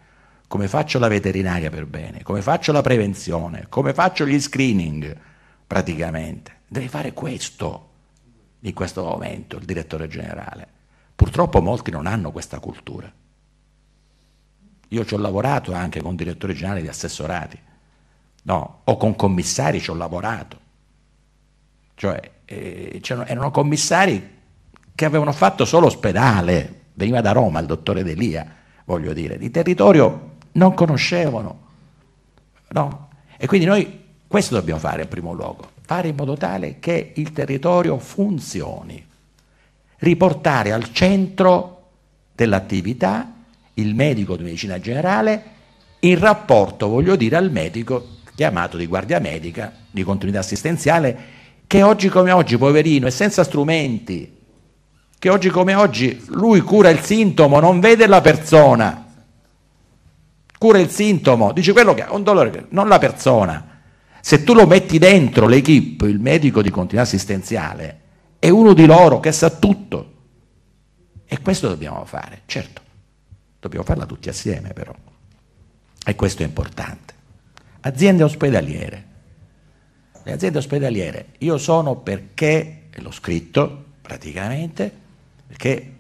Come faccio la veterinaria per bene? Come faccio la prevenzione? Come faccio gli screening? Praticamente. Devi fare questo in questo momento il direttore generale. Purtroppo molti non hanno questa cultura. Io ci ho lavorato anche con direttori generali di assessorati, no, o con commissari ci ho lavorato. Cioè, eh, erano commissari che avevano fatto solo ospedale, veniva da Roma il dottore Delia, voglio dire, di territorio non conoscevano. No? E quindi noi questo dobbiamo fare in primo luogo fare in modo tale che il territorio funzioni, riportare al centro dell'attività il medico di medicina generale in rapporto, voglio dire, al medico chiamato di guardia medica, di continuità assistenziale, che oggi come oggi, poverino, è senza strumenti, che oggi come oggi lui cura il sintomo, non vede la persona, cura il sintomo, dice quello che ha un dolore, non la persona. Se tu lo metti dentro l'equipe, il medico di continuità assistenziale è uno di loro che sa tutto. E questo dobbiamo fare, certo. Dobbiamo farla tutti assieme però. E questo è importante. Aziende ospedaliere. Le aziende ospedaliere, io sono perché, e l'ho scritto praticamente, perché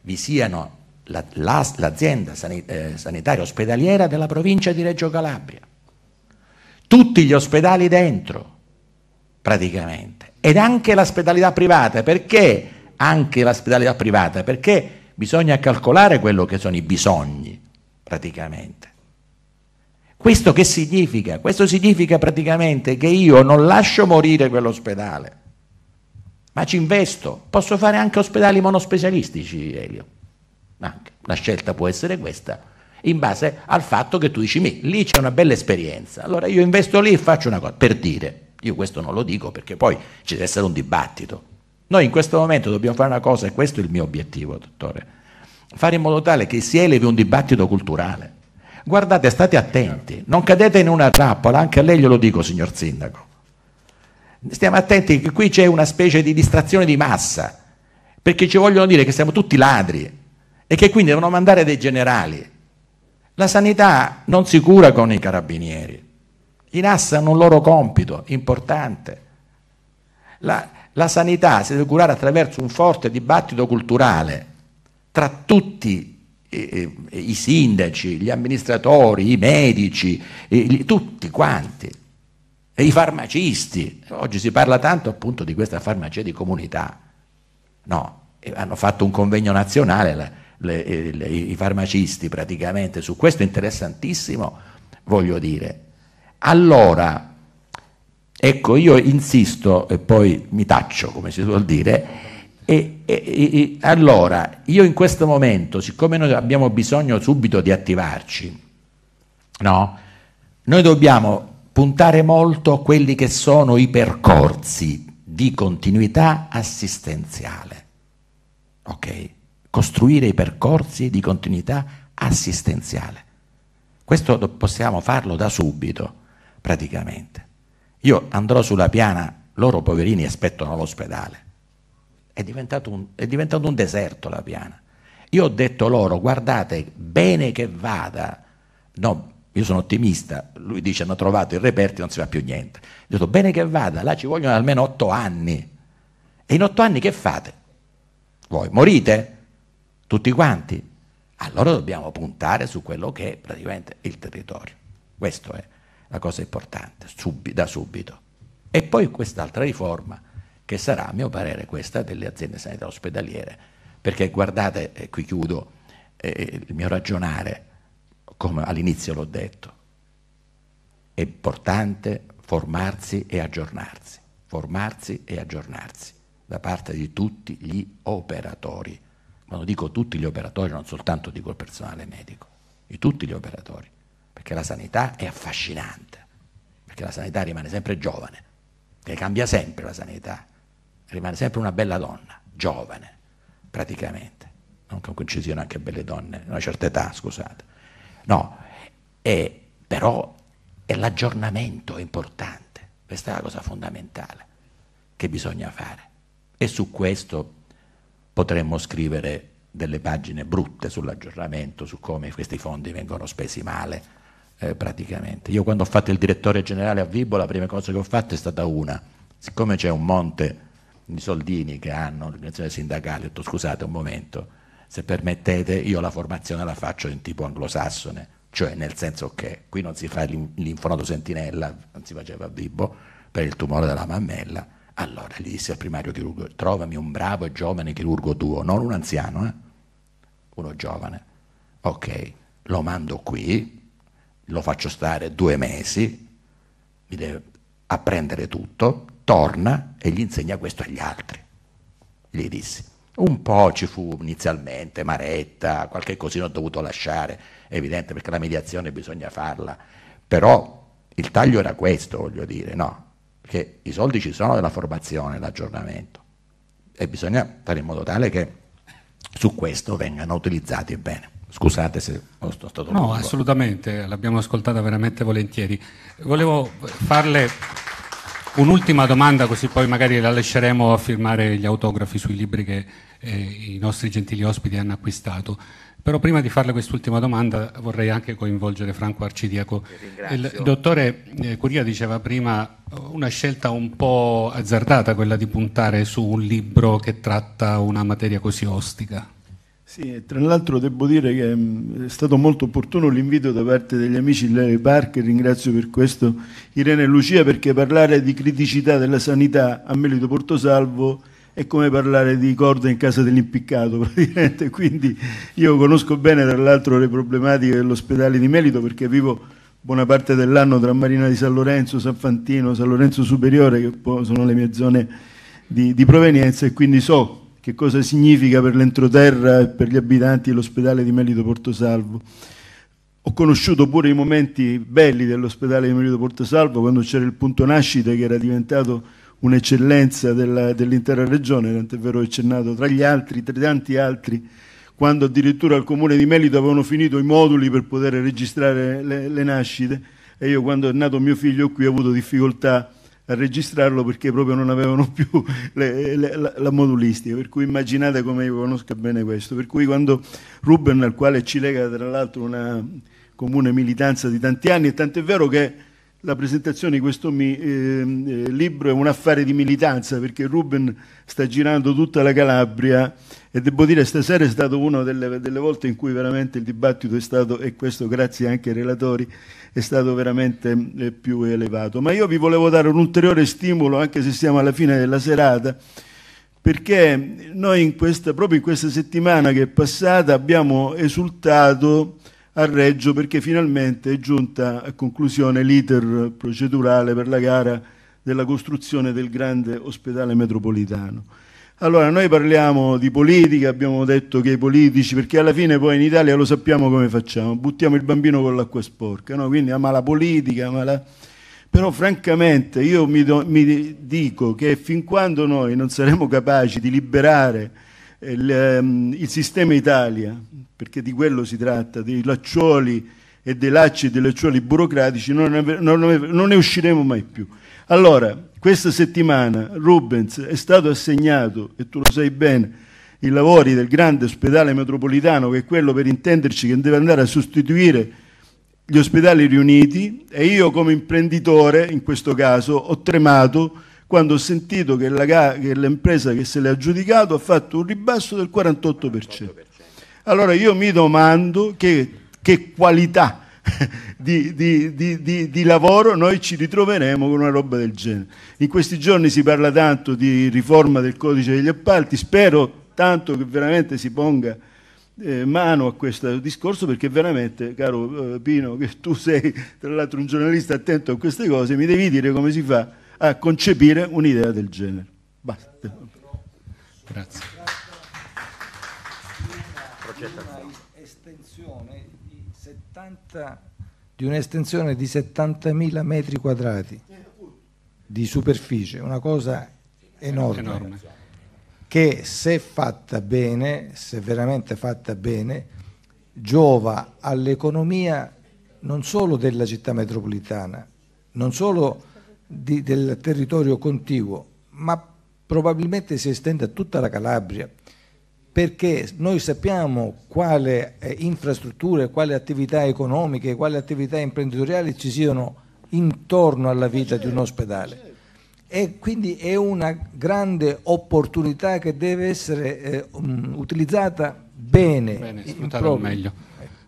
vi siano la, la, l'azienda eh, sanitaria ospedaliera della provincia di Reggio Calabria tutti gli ospedali dentro, praticamente, ed anche l'ospedalità privata, perché anche l'ospedalità privata, perché bisogna calcolare quello che sono i bisogni, praticamente. Questo che significa? Questo significa praticamente che io non lascio morire quell'ospedale, ma ci investo. Posso fare anche ospedali monospecialistici, Elio. Anche. La scelta può essere questa in base al fatto che tu dici, mi, lì c'è una bella esperienza, allora io investo lì e faccio una cosa, per dire, io questo non lo dico perché poi ci deve essere un dibattito. Noi in questo momento dobbiamo fare una cosa, e questo è il mio obiettivo, dottore, fare in modo tale che si elevi un dibattito culturale. Guardate, state attenti, non cadete in una trappola, anche a lei glielo dico, signor Sindaco. Stiamo attenti che qui c'è una specie di distrazione di massa, perché ci vogliono dire che siamo tutti ladri e che quindi devono mandare dei generali la sanità non si cura con i carabinieri, hanno un loro compito importante. La, la sanità si deve curare attraverso un forte dibattito culturale tra tutti eh, eh, i, sindaci, gli amministratori, i medici, tutti quanti, e i farmacisti. Oggi si parla tanto appunto di questa farmacia di comunità. No, eh, hanno fatto un convegno nazionale le, eh, le, i farmacisti praticamente su questo, interessantissimo, voglio dire. Allora, ecco, io insisto e poi mi taccio, come si suol dire, e, e, e, allora, io in questo momento, siccome noi abbiamo bisogno subito di attivarci, no? noi dobbiamo puntare molto a quelli che sono i percorsi di continuità assistenziale. Okay? costruire i percorsi di continuità assistenziale. Questo possiamo farlo da subito, praticamente. Io andrò sulla piana, loro poverini aspettano l'ospedale. È diventato, un, è diventato un deserto la piana. Io ho detto loro, guardate, bene che vada, no, io sono ottimista, lui dice hanno trovato i reperti, non si fa più niente. Ho detto bene che vada, là ci vogliono almeno otto anni. E in otto anni che fate? Voi morite? tutti quanti, allora dobbiamo puntare su quello che è praticamente il territorio. Questa è la cosa importante, subi, da subito. E poi quest'altra riforma, che sarà a mio parere questa delle aziende sanitarie ospedaliere, perché guardate, e qui chiudo eh, il mio ragionare, come all'inizio l'ho detto, è importante formarsi e aggiornarsi, formarsi e aggiornarsi da parte di tutti gli operatori ma lo dico tutti gli operatori, non soltanto dico il personale medico, di tutti gli operatori, perché la sanità è affascinante, perché la sanità rimane sempre giovane, che cambia sempre la sanità, rimane sempre una bella donna, giovane, praticamente, non che ci siano anche belle donne, una certa età, scusate, no, e, però è l'aggiornamento importante, questa è la cosa fondamentale che bisogna fare e su questo potremmo scrivere delle pagine brutte sull'aggiornamento, su come questi fondi vengono spesi male eh, praticamente. Io quando ho fatto il direttore generale a Vibo la prima cosa che ho fatto è stata una, siccome c'è un monte di soldini che hanno l'organizzazione sindacale, ho detto scusate un momento, se permettete io la formazione la faccio in tipo anglosassone, cioè nel senso che qui non si fa l'infonodo sentinella, non si faceva a Vibo per il tumore della mammella, allora gli disse al primario chirurgo, trovami un bravo e giovane chirurgo tuo, non un anziano, eh? uno giovane. Ok, lo mando qui, lo faccio stare due mesi, mi deve apprendere tutto, torna e gli insegna questo agli altri. Gli disse, Un po' ci fu inizialmente maretta, qualche cosino ho dovuto lasciare, evidente perché la mediazione bisogna farla, però il taglio era questo, voglio dire, no? che i soldi ci sono della formazione, dell'aggiornamento e bisogna fare in modo tale che su questo vengano utilizzati bene. Scusate se sono stato lungo. No, assolutamente, l'abbiamo ascoltata veramente volentieri. Volevo farle Un'ultima domanda, così poi magari la lasceremo a firmare gli autografi sui libri che eh, i nostri gentili ospiti hanno acquistato. Però prima di farle quest'ultima domanda vorrei anche coinvolgere Franco Arcidiaco. Il dottore eh, Curia diceva prima una scelta un po' azzardata quella di puntare su un libro che tratta una materia così ostica. Sì, tra l'altro devo dire che mm, è stato molto opportuno l'invito da parte degli amici di Larry Parker, ringrazio per questo Irene e Lucia perché parlare di criticità della sanità a Melito Portosalvo è come parlare di corda in casa dell'impiccato praticamente, quindi io conosco bene tra l'altro le problematiche dell'ospedale di Melito perché vivo buona parte dell'anno tra Marina di San Lorenzo, San Fantino, San Lorenzo Superiore che sono le mie zone di, di provenienza e quindi so che cosa significa per l'entroterra e per gli abitanti dell'ospedale di Melito Porto Salvo. Ho conosciuto pure i momenti belli dell'ospedale di Melito Porto Salvo, quando c'era il punto nascita che era diventato un'eccellenza dell'intera regione, tant'è vero che c'è nato tra gli altri, tra tanti altri, quando addirittura al comune di Melito avevano finito i moduli per poter registrare le, le nascite e io quando è nato mio figlio qui ho avuto difficoltà a a registrarlo perché proprio non avevano più le, le, la, la, modulistica, per cui immaginate come io conosca bene questo. Per cui quando Ruben, al quale ci lega tra l'altro una comune militanza di tanti anni, e tant'è vero che la presentazione di questo mi, eh, eh libro è un affare di militanza, perché Ruben sta girando tutta la Calabria e devo dire stasera è stato una delle, delle, volte in cui veramente il dibattito è stato, e questo grazie anche ai relatori, è stato veramente eh, più elevato. Ma io vi volevo dare un ulteriore stimolo, anche se siamo alla fine della serata, perché noi in questa, proprio in questa settimana che è passata abbiamo esultato a Reggio perché finalmente è giunta a conclusione l'iter procedurale per la gara della costruzione del grande ospedale metropolitano. Allora, noi parliamo di politica, abbiamo detto che i politici, perché alla fine poi in Italia lo sappiamo come facciamo, buttiamo il bambino con l'acqua sporca, no? quindi ama la politica, ama la... però francamente io mi, do, mi, dico che fin quando noi non saremo capaci di liberare il, eh, ehm, il, sistema Italia, perché di quello si tratta, dei lacciuoli e dei lacci e dei lacciuoli burocratici, non ne, non ne, non ne usciremo mai più. Allora, questa settimana Rubens è stato assegnato, e tu lo sai bene, i lavori del grande ospedale metropolitano, che è quello per intenderci che deve andare a sostituire gli ospedali riuniti e io come imprenditore, in questo caso, ho tremato quando ho sentito che, la, che l'impresa che se l'ha aggiudicato ha fatto un ribasso del 48%. 48%. Allora io mi domando che, che qualità di, di, di, di, lavoro, noi ci ritroveremo con una roba del genere. In questi giorni si parla tanto di riforma del codice degli appalti, spero tanto che veramente si ponga eh, mano a questo discorso perché veramente, caro eh, Pino, che tu sei tra l'altro un giornalista attento a queste cose, mi devi dire come si fa a concepire un'idea del genere. Basta. Grazie. Grazie. 70, di un'estensione di 70.000 metri quadrati di superficie, una cosa enorme, enorme, che se fatta bene, se veramente fatta bene, giova all'economia non solo della città metropolitana, non solo di, del territorio contiguo, ma probabilmente si estende a tutta la Calabria perché noi sappiamo quale eh, infrastrutture, quale attività economiche, quale attività imprenditoriali ci siano intorno alla vita di un ospedale. E quindi è una grande opportunità che deve essere eh, um, utilizzata bene. Bene, sfruttata meglio.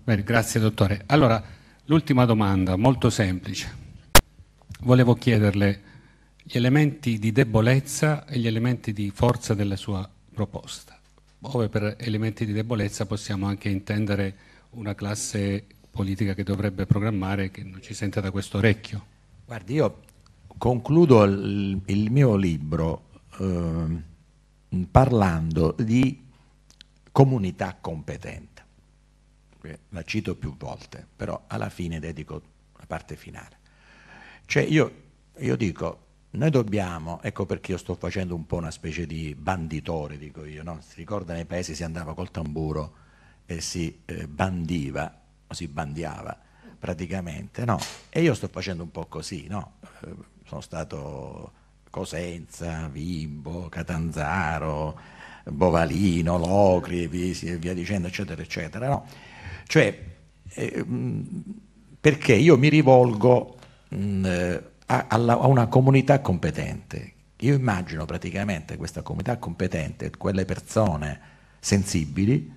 Bene, grazie dottore. Allora, l'ultima domanda, molto semplice. Volevo chiederle gli elementi di debolezza e gli elementi di forza della sua proposta ove per elementi di debolezza possiamo anche intendere una classe politica che dovrebbe programmare che non ci sente da questo orecchio. Guardi, io concludo il, il mio libro eh, parlando di comunità competente. La cito più volte, però alla fine dedico la parte finale. Cioè io, io dico, noi dobbiamo, ecco perché io sto facendo un po' una specie di banditore, dico io, no? si ricorda nei paesi si andava col tamburo e si eh, bandiva o si bandiava praticamente, no? E io sto facendo un po' così, no? Eh, sono stato Cosenza, Vimbo, Catanzaro, Bovalino, Locri e via, via dicendo, eccetera, eccetera, no? Cioè, eh, perché io mi rivolgo... Mh, a, alla, a una comunità competente. Io immagino praticamente questa comunità competente, quelle persone sensibili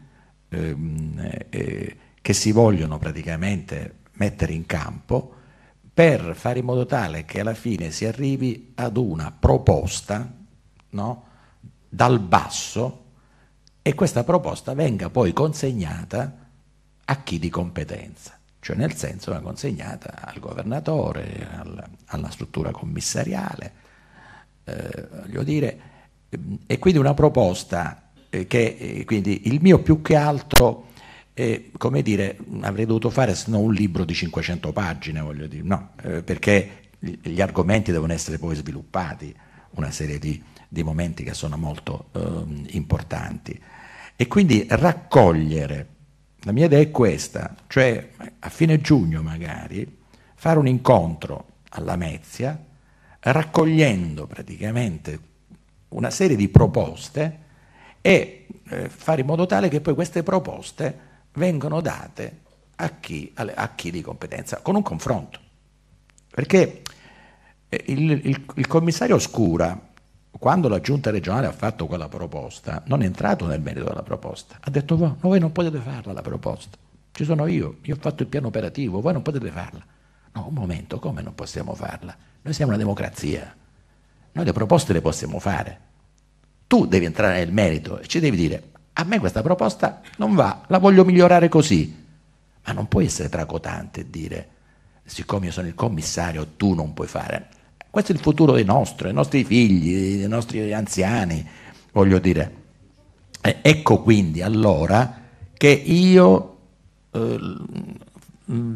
ehm, eh, che si vogliono praticamente mettere in campo per fare in modo tale che alla fine si arrivi ad una proposta no, dal basso e questa proposta venga poi consegnata a chi di competenza cioè nel senso era consegnata al governatore, al, alla struttura commissariale, eh, voglio dire, e ehm, quindi una proposta eh, che eh, quindi il mio più che altro, è, come dire, avrei dovuto fare se non un libro di 500 pagine, voglio dire, no, eh, perché gli argomenti devono essere poi sviluppati, una serie di, di momenti che sono molto ehm, importanti. E quindi raccogliere la mia idea è questa, cioè a fine giugno magari fare un incontro alla Mezia raccogliendo praticamente una serie di proposte e eh, fare in modo tale che poi queste proposte vengano date a chi, a chi di competenza, con un confronto. Perché eh, il, il, il commissario Oscura quando la giunta regionale ha fatto quella proposta, non è entrato nel merito della proposta, ha detto voi, voi non potete farla la proposta, ci sono io, io ho fatto il piano operativo, voi non potete farla. No, un momento, come non possiamo farla? Noi siamo una democrazia, noi le proposte le possiamo fare. Tu devi entrare nel merito e ci devi dire, a me questa proposta non va, la voglio migliorare così. Ma non puoi essere tracotante e dire, siccome io sono il commissario, tu non puoi fare. Questo è il futuro dei nostri, dei nostri figli, dei nostri anziani, voglio dire. Eh, ecco quindi allora che io eh,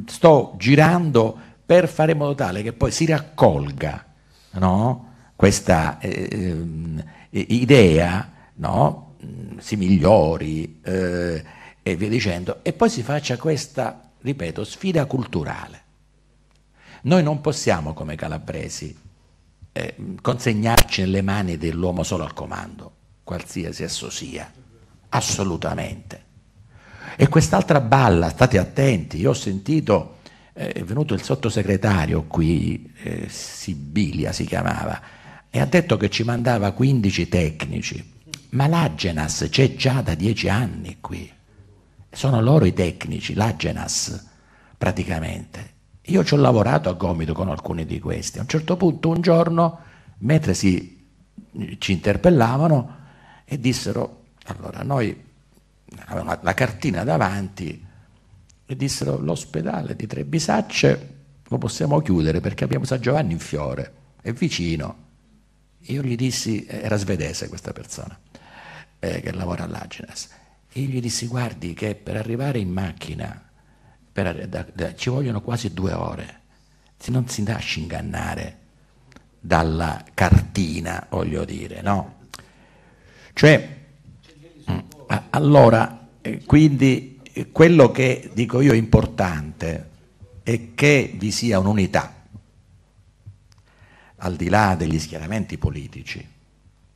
sto girando per fare in modo tale che poi si raccolga no? questa eh, ehm, idea, no? si migliori eh, e via dicendo, e poi si faccia questa, ripeto, sfida culturale. Noi non possiamo come calabresi eh, consegnarci nelle mani dell'uomo solo al comando, qualsiasi esso sia, assolutamente. E quest'altra balla, state attenti, io ho sentito, eh, è venuto il sottosegretario qui, eh, Sibilia si chiamava, e ha detto che ci mandava 15 tecnici, ma l'Agenas c'è già da 10 anni qui, sono loro i tecnici, l'Agenas praticamente, io ci ho lavorato a gomito con alcuni di questi. A un certo punto, un giorno, mentre si, ci interpellavano, e dissero, allora noi avevamo la, cartina davanti, e dissero l'ospedale di Trebisacce lo possiamo chiudere perché abbiamo San Giovanni in fiore, è vicino. Io gli dissi, era svedese questa persona eh, che lavora all'Agenas, e io gli dissi guardi che per arrivare in macchina per, da, da, ci vogliono quasi due ore. Se non si lascia ingannare dalla cartina, voglio dire, no? Cioè, mm, allora, eh, quindi eh, quello che dico io è importante è che vi sia un'unità, al di là degli schieramenti politici,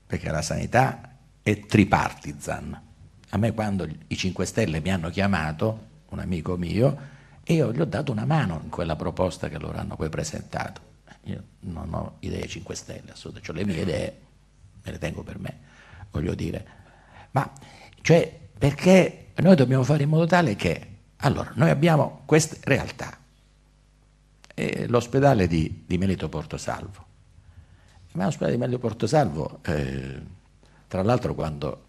perché la sanità è tripartisan. A me quando i 5 Stelle mi hanno chiamato un amico mio, e io gli ho dato una mano in quella proposta che loro hanno poi presentato. Io non ho idee 5 Stelle, assolutamente, cioè, le mie idee me le tengo per me, voglio dire. Ma, cioè, perché noi dobbiamo fare in modo tale che, allora, noi abbiamo queste realtà, e l'ospedale di, di Melito Salvo. Ma l'ospedale di Melito Portosalvo, eh, tra l'altro quando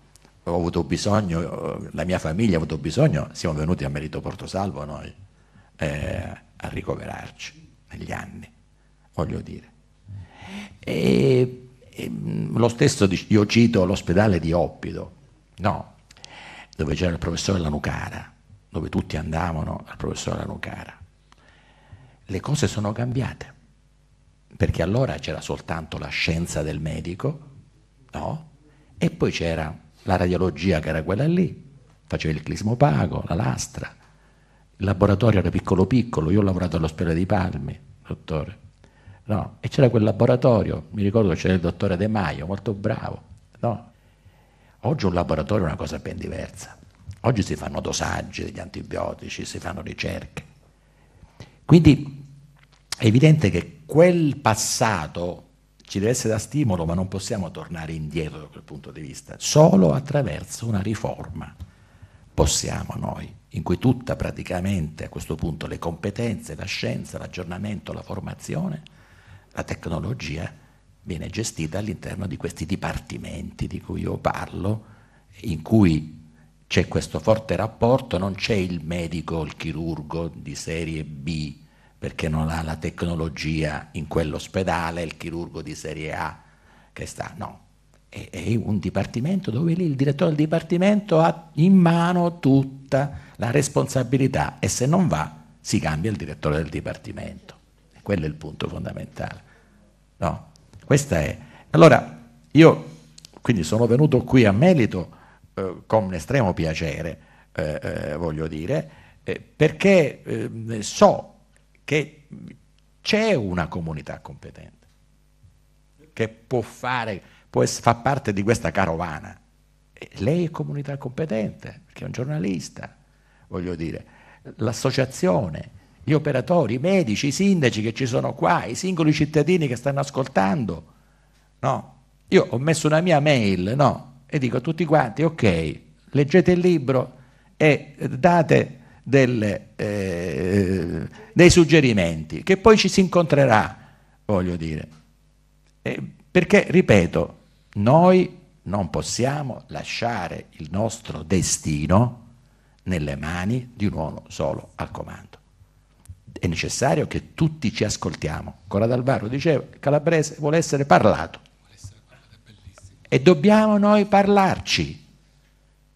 ho avuto bisogno, la mia famiglia ha avuto bisogno, siamo venuti a Merito Porto Salvo noi eh, a ricoverarci negli anni, voglio dire. E, e, mm, lo stesso, io cito l'ospedale di Oppido, no, dove c'era il professore Lanucara, dove tutti andavano al professore Lanucara. Le cose sono cambiate, perché allora c'era soltanto la scienza del medico, no? E poi c'era la radiologia che era quella lì, faceva il clismopago, la lastra, il laboratorio era piccolo piccolo, io ho lavorato all'ospedale di Palmi, dottore, no? e c'era quel laboratorio, mi ricordo che c'era il dottore De Maio, molto bravo, no? oggi un laboratorio è una cosa ben diversa, oggi si fanno dosaggi degli antibiotici, si fanno ricerche, quindi è evidente che quel passato ci deve essere da stimolo, ma non possiamo tornare indietro da quel punto di vista. Solo attraverso una riforma possiamo noi, in cui tutta praticamente a questo punto le competenze, la scienza, l'aggiornamento, la formazione, la tecnologia viene gestita all'interno di questi dipartimenti di cui io parlo, in cui c'è questo forte rapporto, non c'è il medico, il chirurgo di serie B perché non ha la tecnologia in quell'ospedale, il chirurgo di serie A che sta, no. È, è un dipartimento dove lì il direttore del dipartimento ha in mano tutta la responsabilità e se non va si cambia il direttore del dipartimento. quello è il punto fondamentale. No? Questa è. Allora, io quindi sono venuto qui a Melito eh, con estremo piacere, eh, eh, voglio dire, eh, perché ehm, so che c'è una comunità competente, che può fare, può fa parte di questa carovana. E lei è comunità competente, perché è un giornalista, voglio dire, l'associazione, gli operatori, i medici, i sindaci che ci sono qua, i singoli cittadini che stanno ascoltando. No. Io ho messo una mia mail no? e dico a tutti quanti, ok, leggete il libro e date delle, eh, dei suggerimenti, che poi ci si incontrerà, voglio dire. Eh, perché, ripeto, noi non possiamo lasciare il nostro destino nelle mani di un uomo solo al comando. È necessario che tutti ci ascoltiamo. Coradalvaro diceva, Calabrese vuole essere Vuole essere parlato e dobbiamo noi parlarci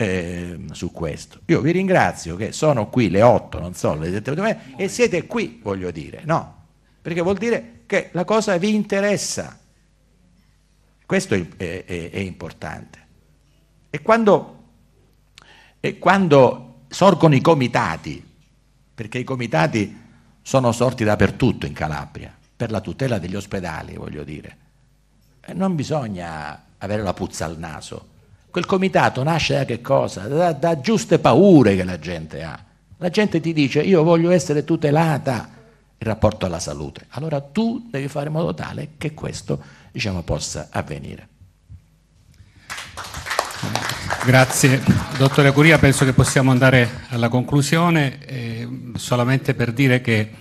eh, su questo. Io vi ringrazio che sono qui le 8, non so, le 7, e siete qui, voglio dire, no? Perché vuol dire che la cosa vi interessa. Questo è, è, è importante. E quando, e quando sorgono i comitati, perché i comitati sono sorti dappertutto in Calabria, per la tutela degli ospedali, voglio dire, e non bisogna avere la puzza al naso Quel comitato nasce da che cosa? Da, da giuste paure che la gente ha. La gente ti dice io voglio essere tutelata in rapporto alla salute. Allora tu devi fare in modo tale che questo diciamo, possa avvenire. Grazie. Dottore Curia, penso che possiamo andare alla conclusione, eh, solamente per dire che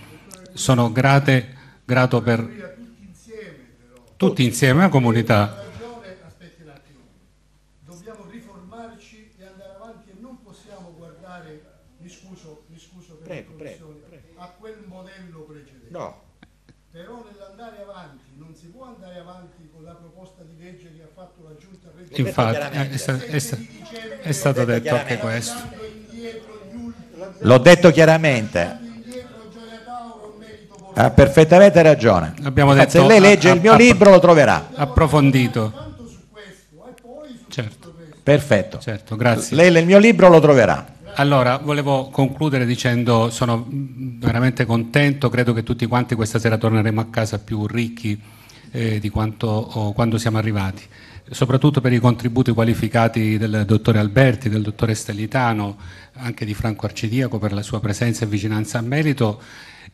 sono grate, grato per tutti insieme, tutti insieme la comunità. Infatti, eh, è, sta, è, sta, è stato detto, detto anche questo. L'ho detto chiaramente. Ha perfettamente ragione. Abbiamo detto, se lei legge a, a, il mio libro lo troverà. Approfondito. Certo. Perfetto. Certo, grazie. Lei nel mio libro lo troverà. Allora, volevo concludere dicendo sono veramente contento, credo che tutti quanti questa sera torneremo a casa più ricchi eh, di quanto oh, quando siamo arrivati soprattutto per i contributi qualificati del dottore Alberti, del dottore Stellitano, anche di Franco Arcidiaco per la sua presenza e vicinanza a merito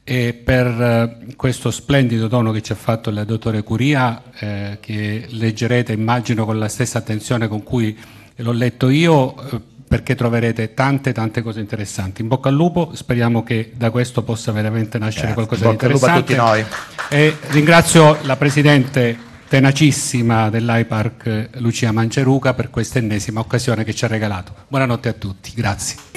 e per eh, questo splendido dono che ci ha fatto il dottore Curia, eh, che leggerete immagino con la stessa attenzione con cui l'ho letto io, eh, perché troverete tante tante cose interessanti. In bocca al lupo, speriamo che da questo possa veramente nascere Grazie. Certo, qualcosa di interessante. In bocca al lupo a tutti noi. E ringrazio la Presidente tenacissima dell'AIPARC Lucia Manceruca per questa ennesima occasione che ci ha regalato. Buonanotte a tutti, grazie.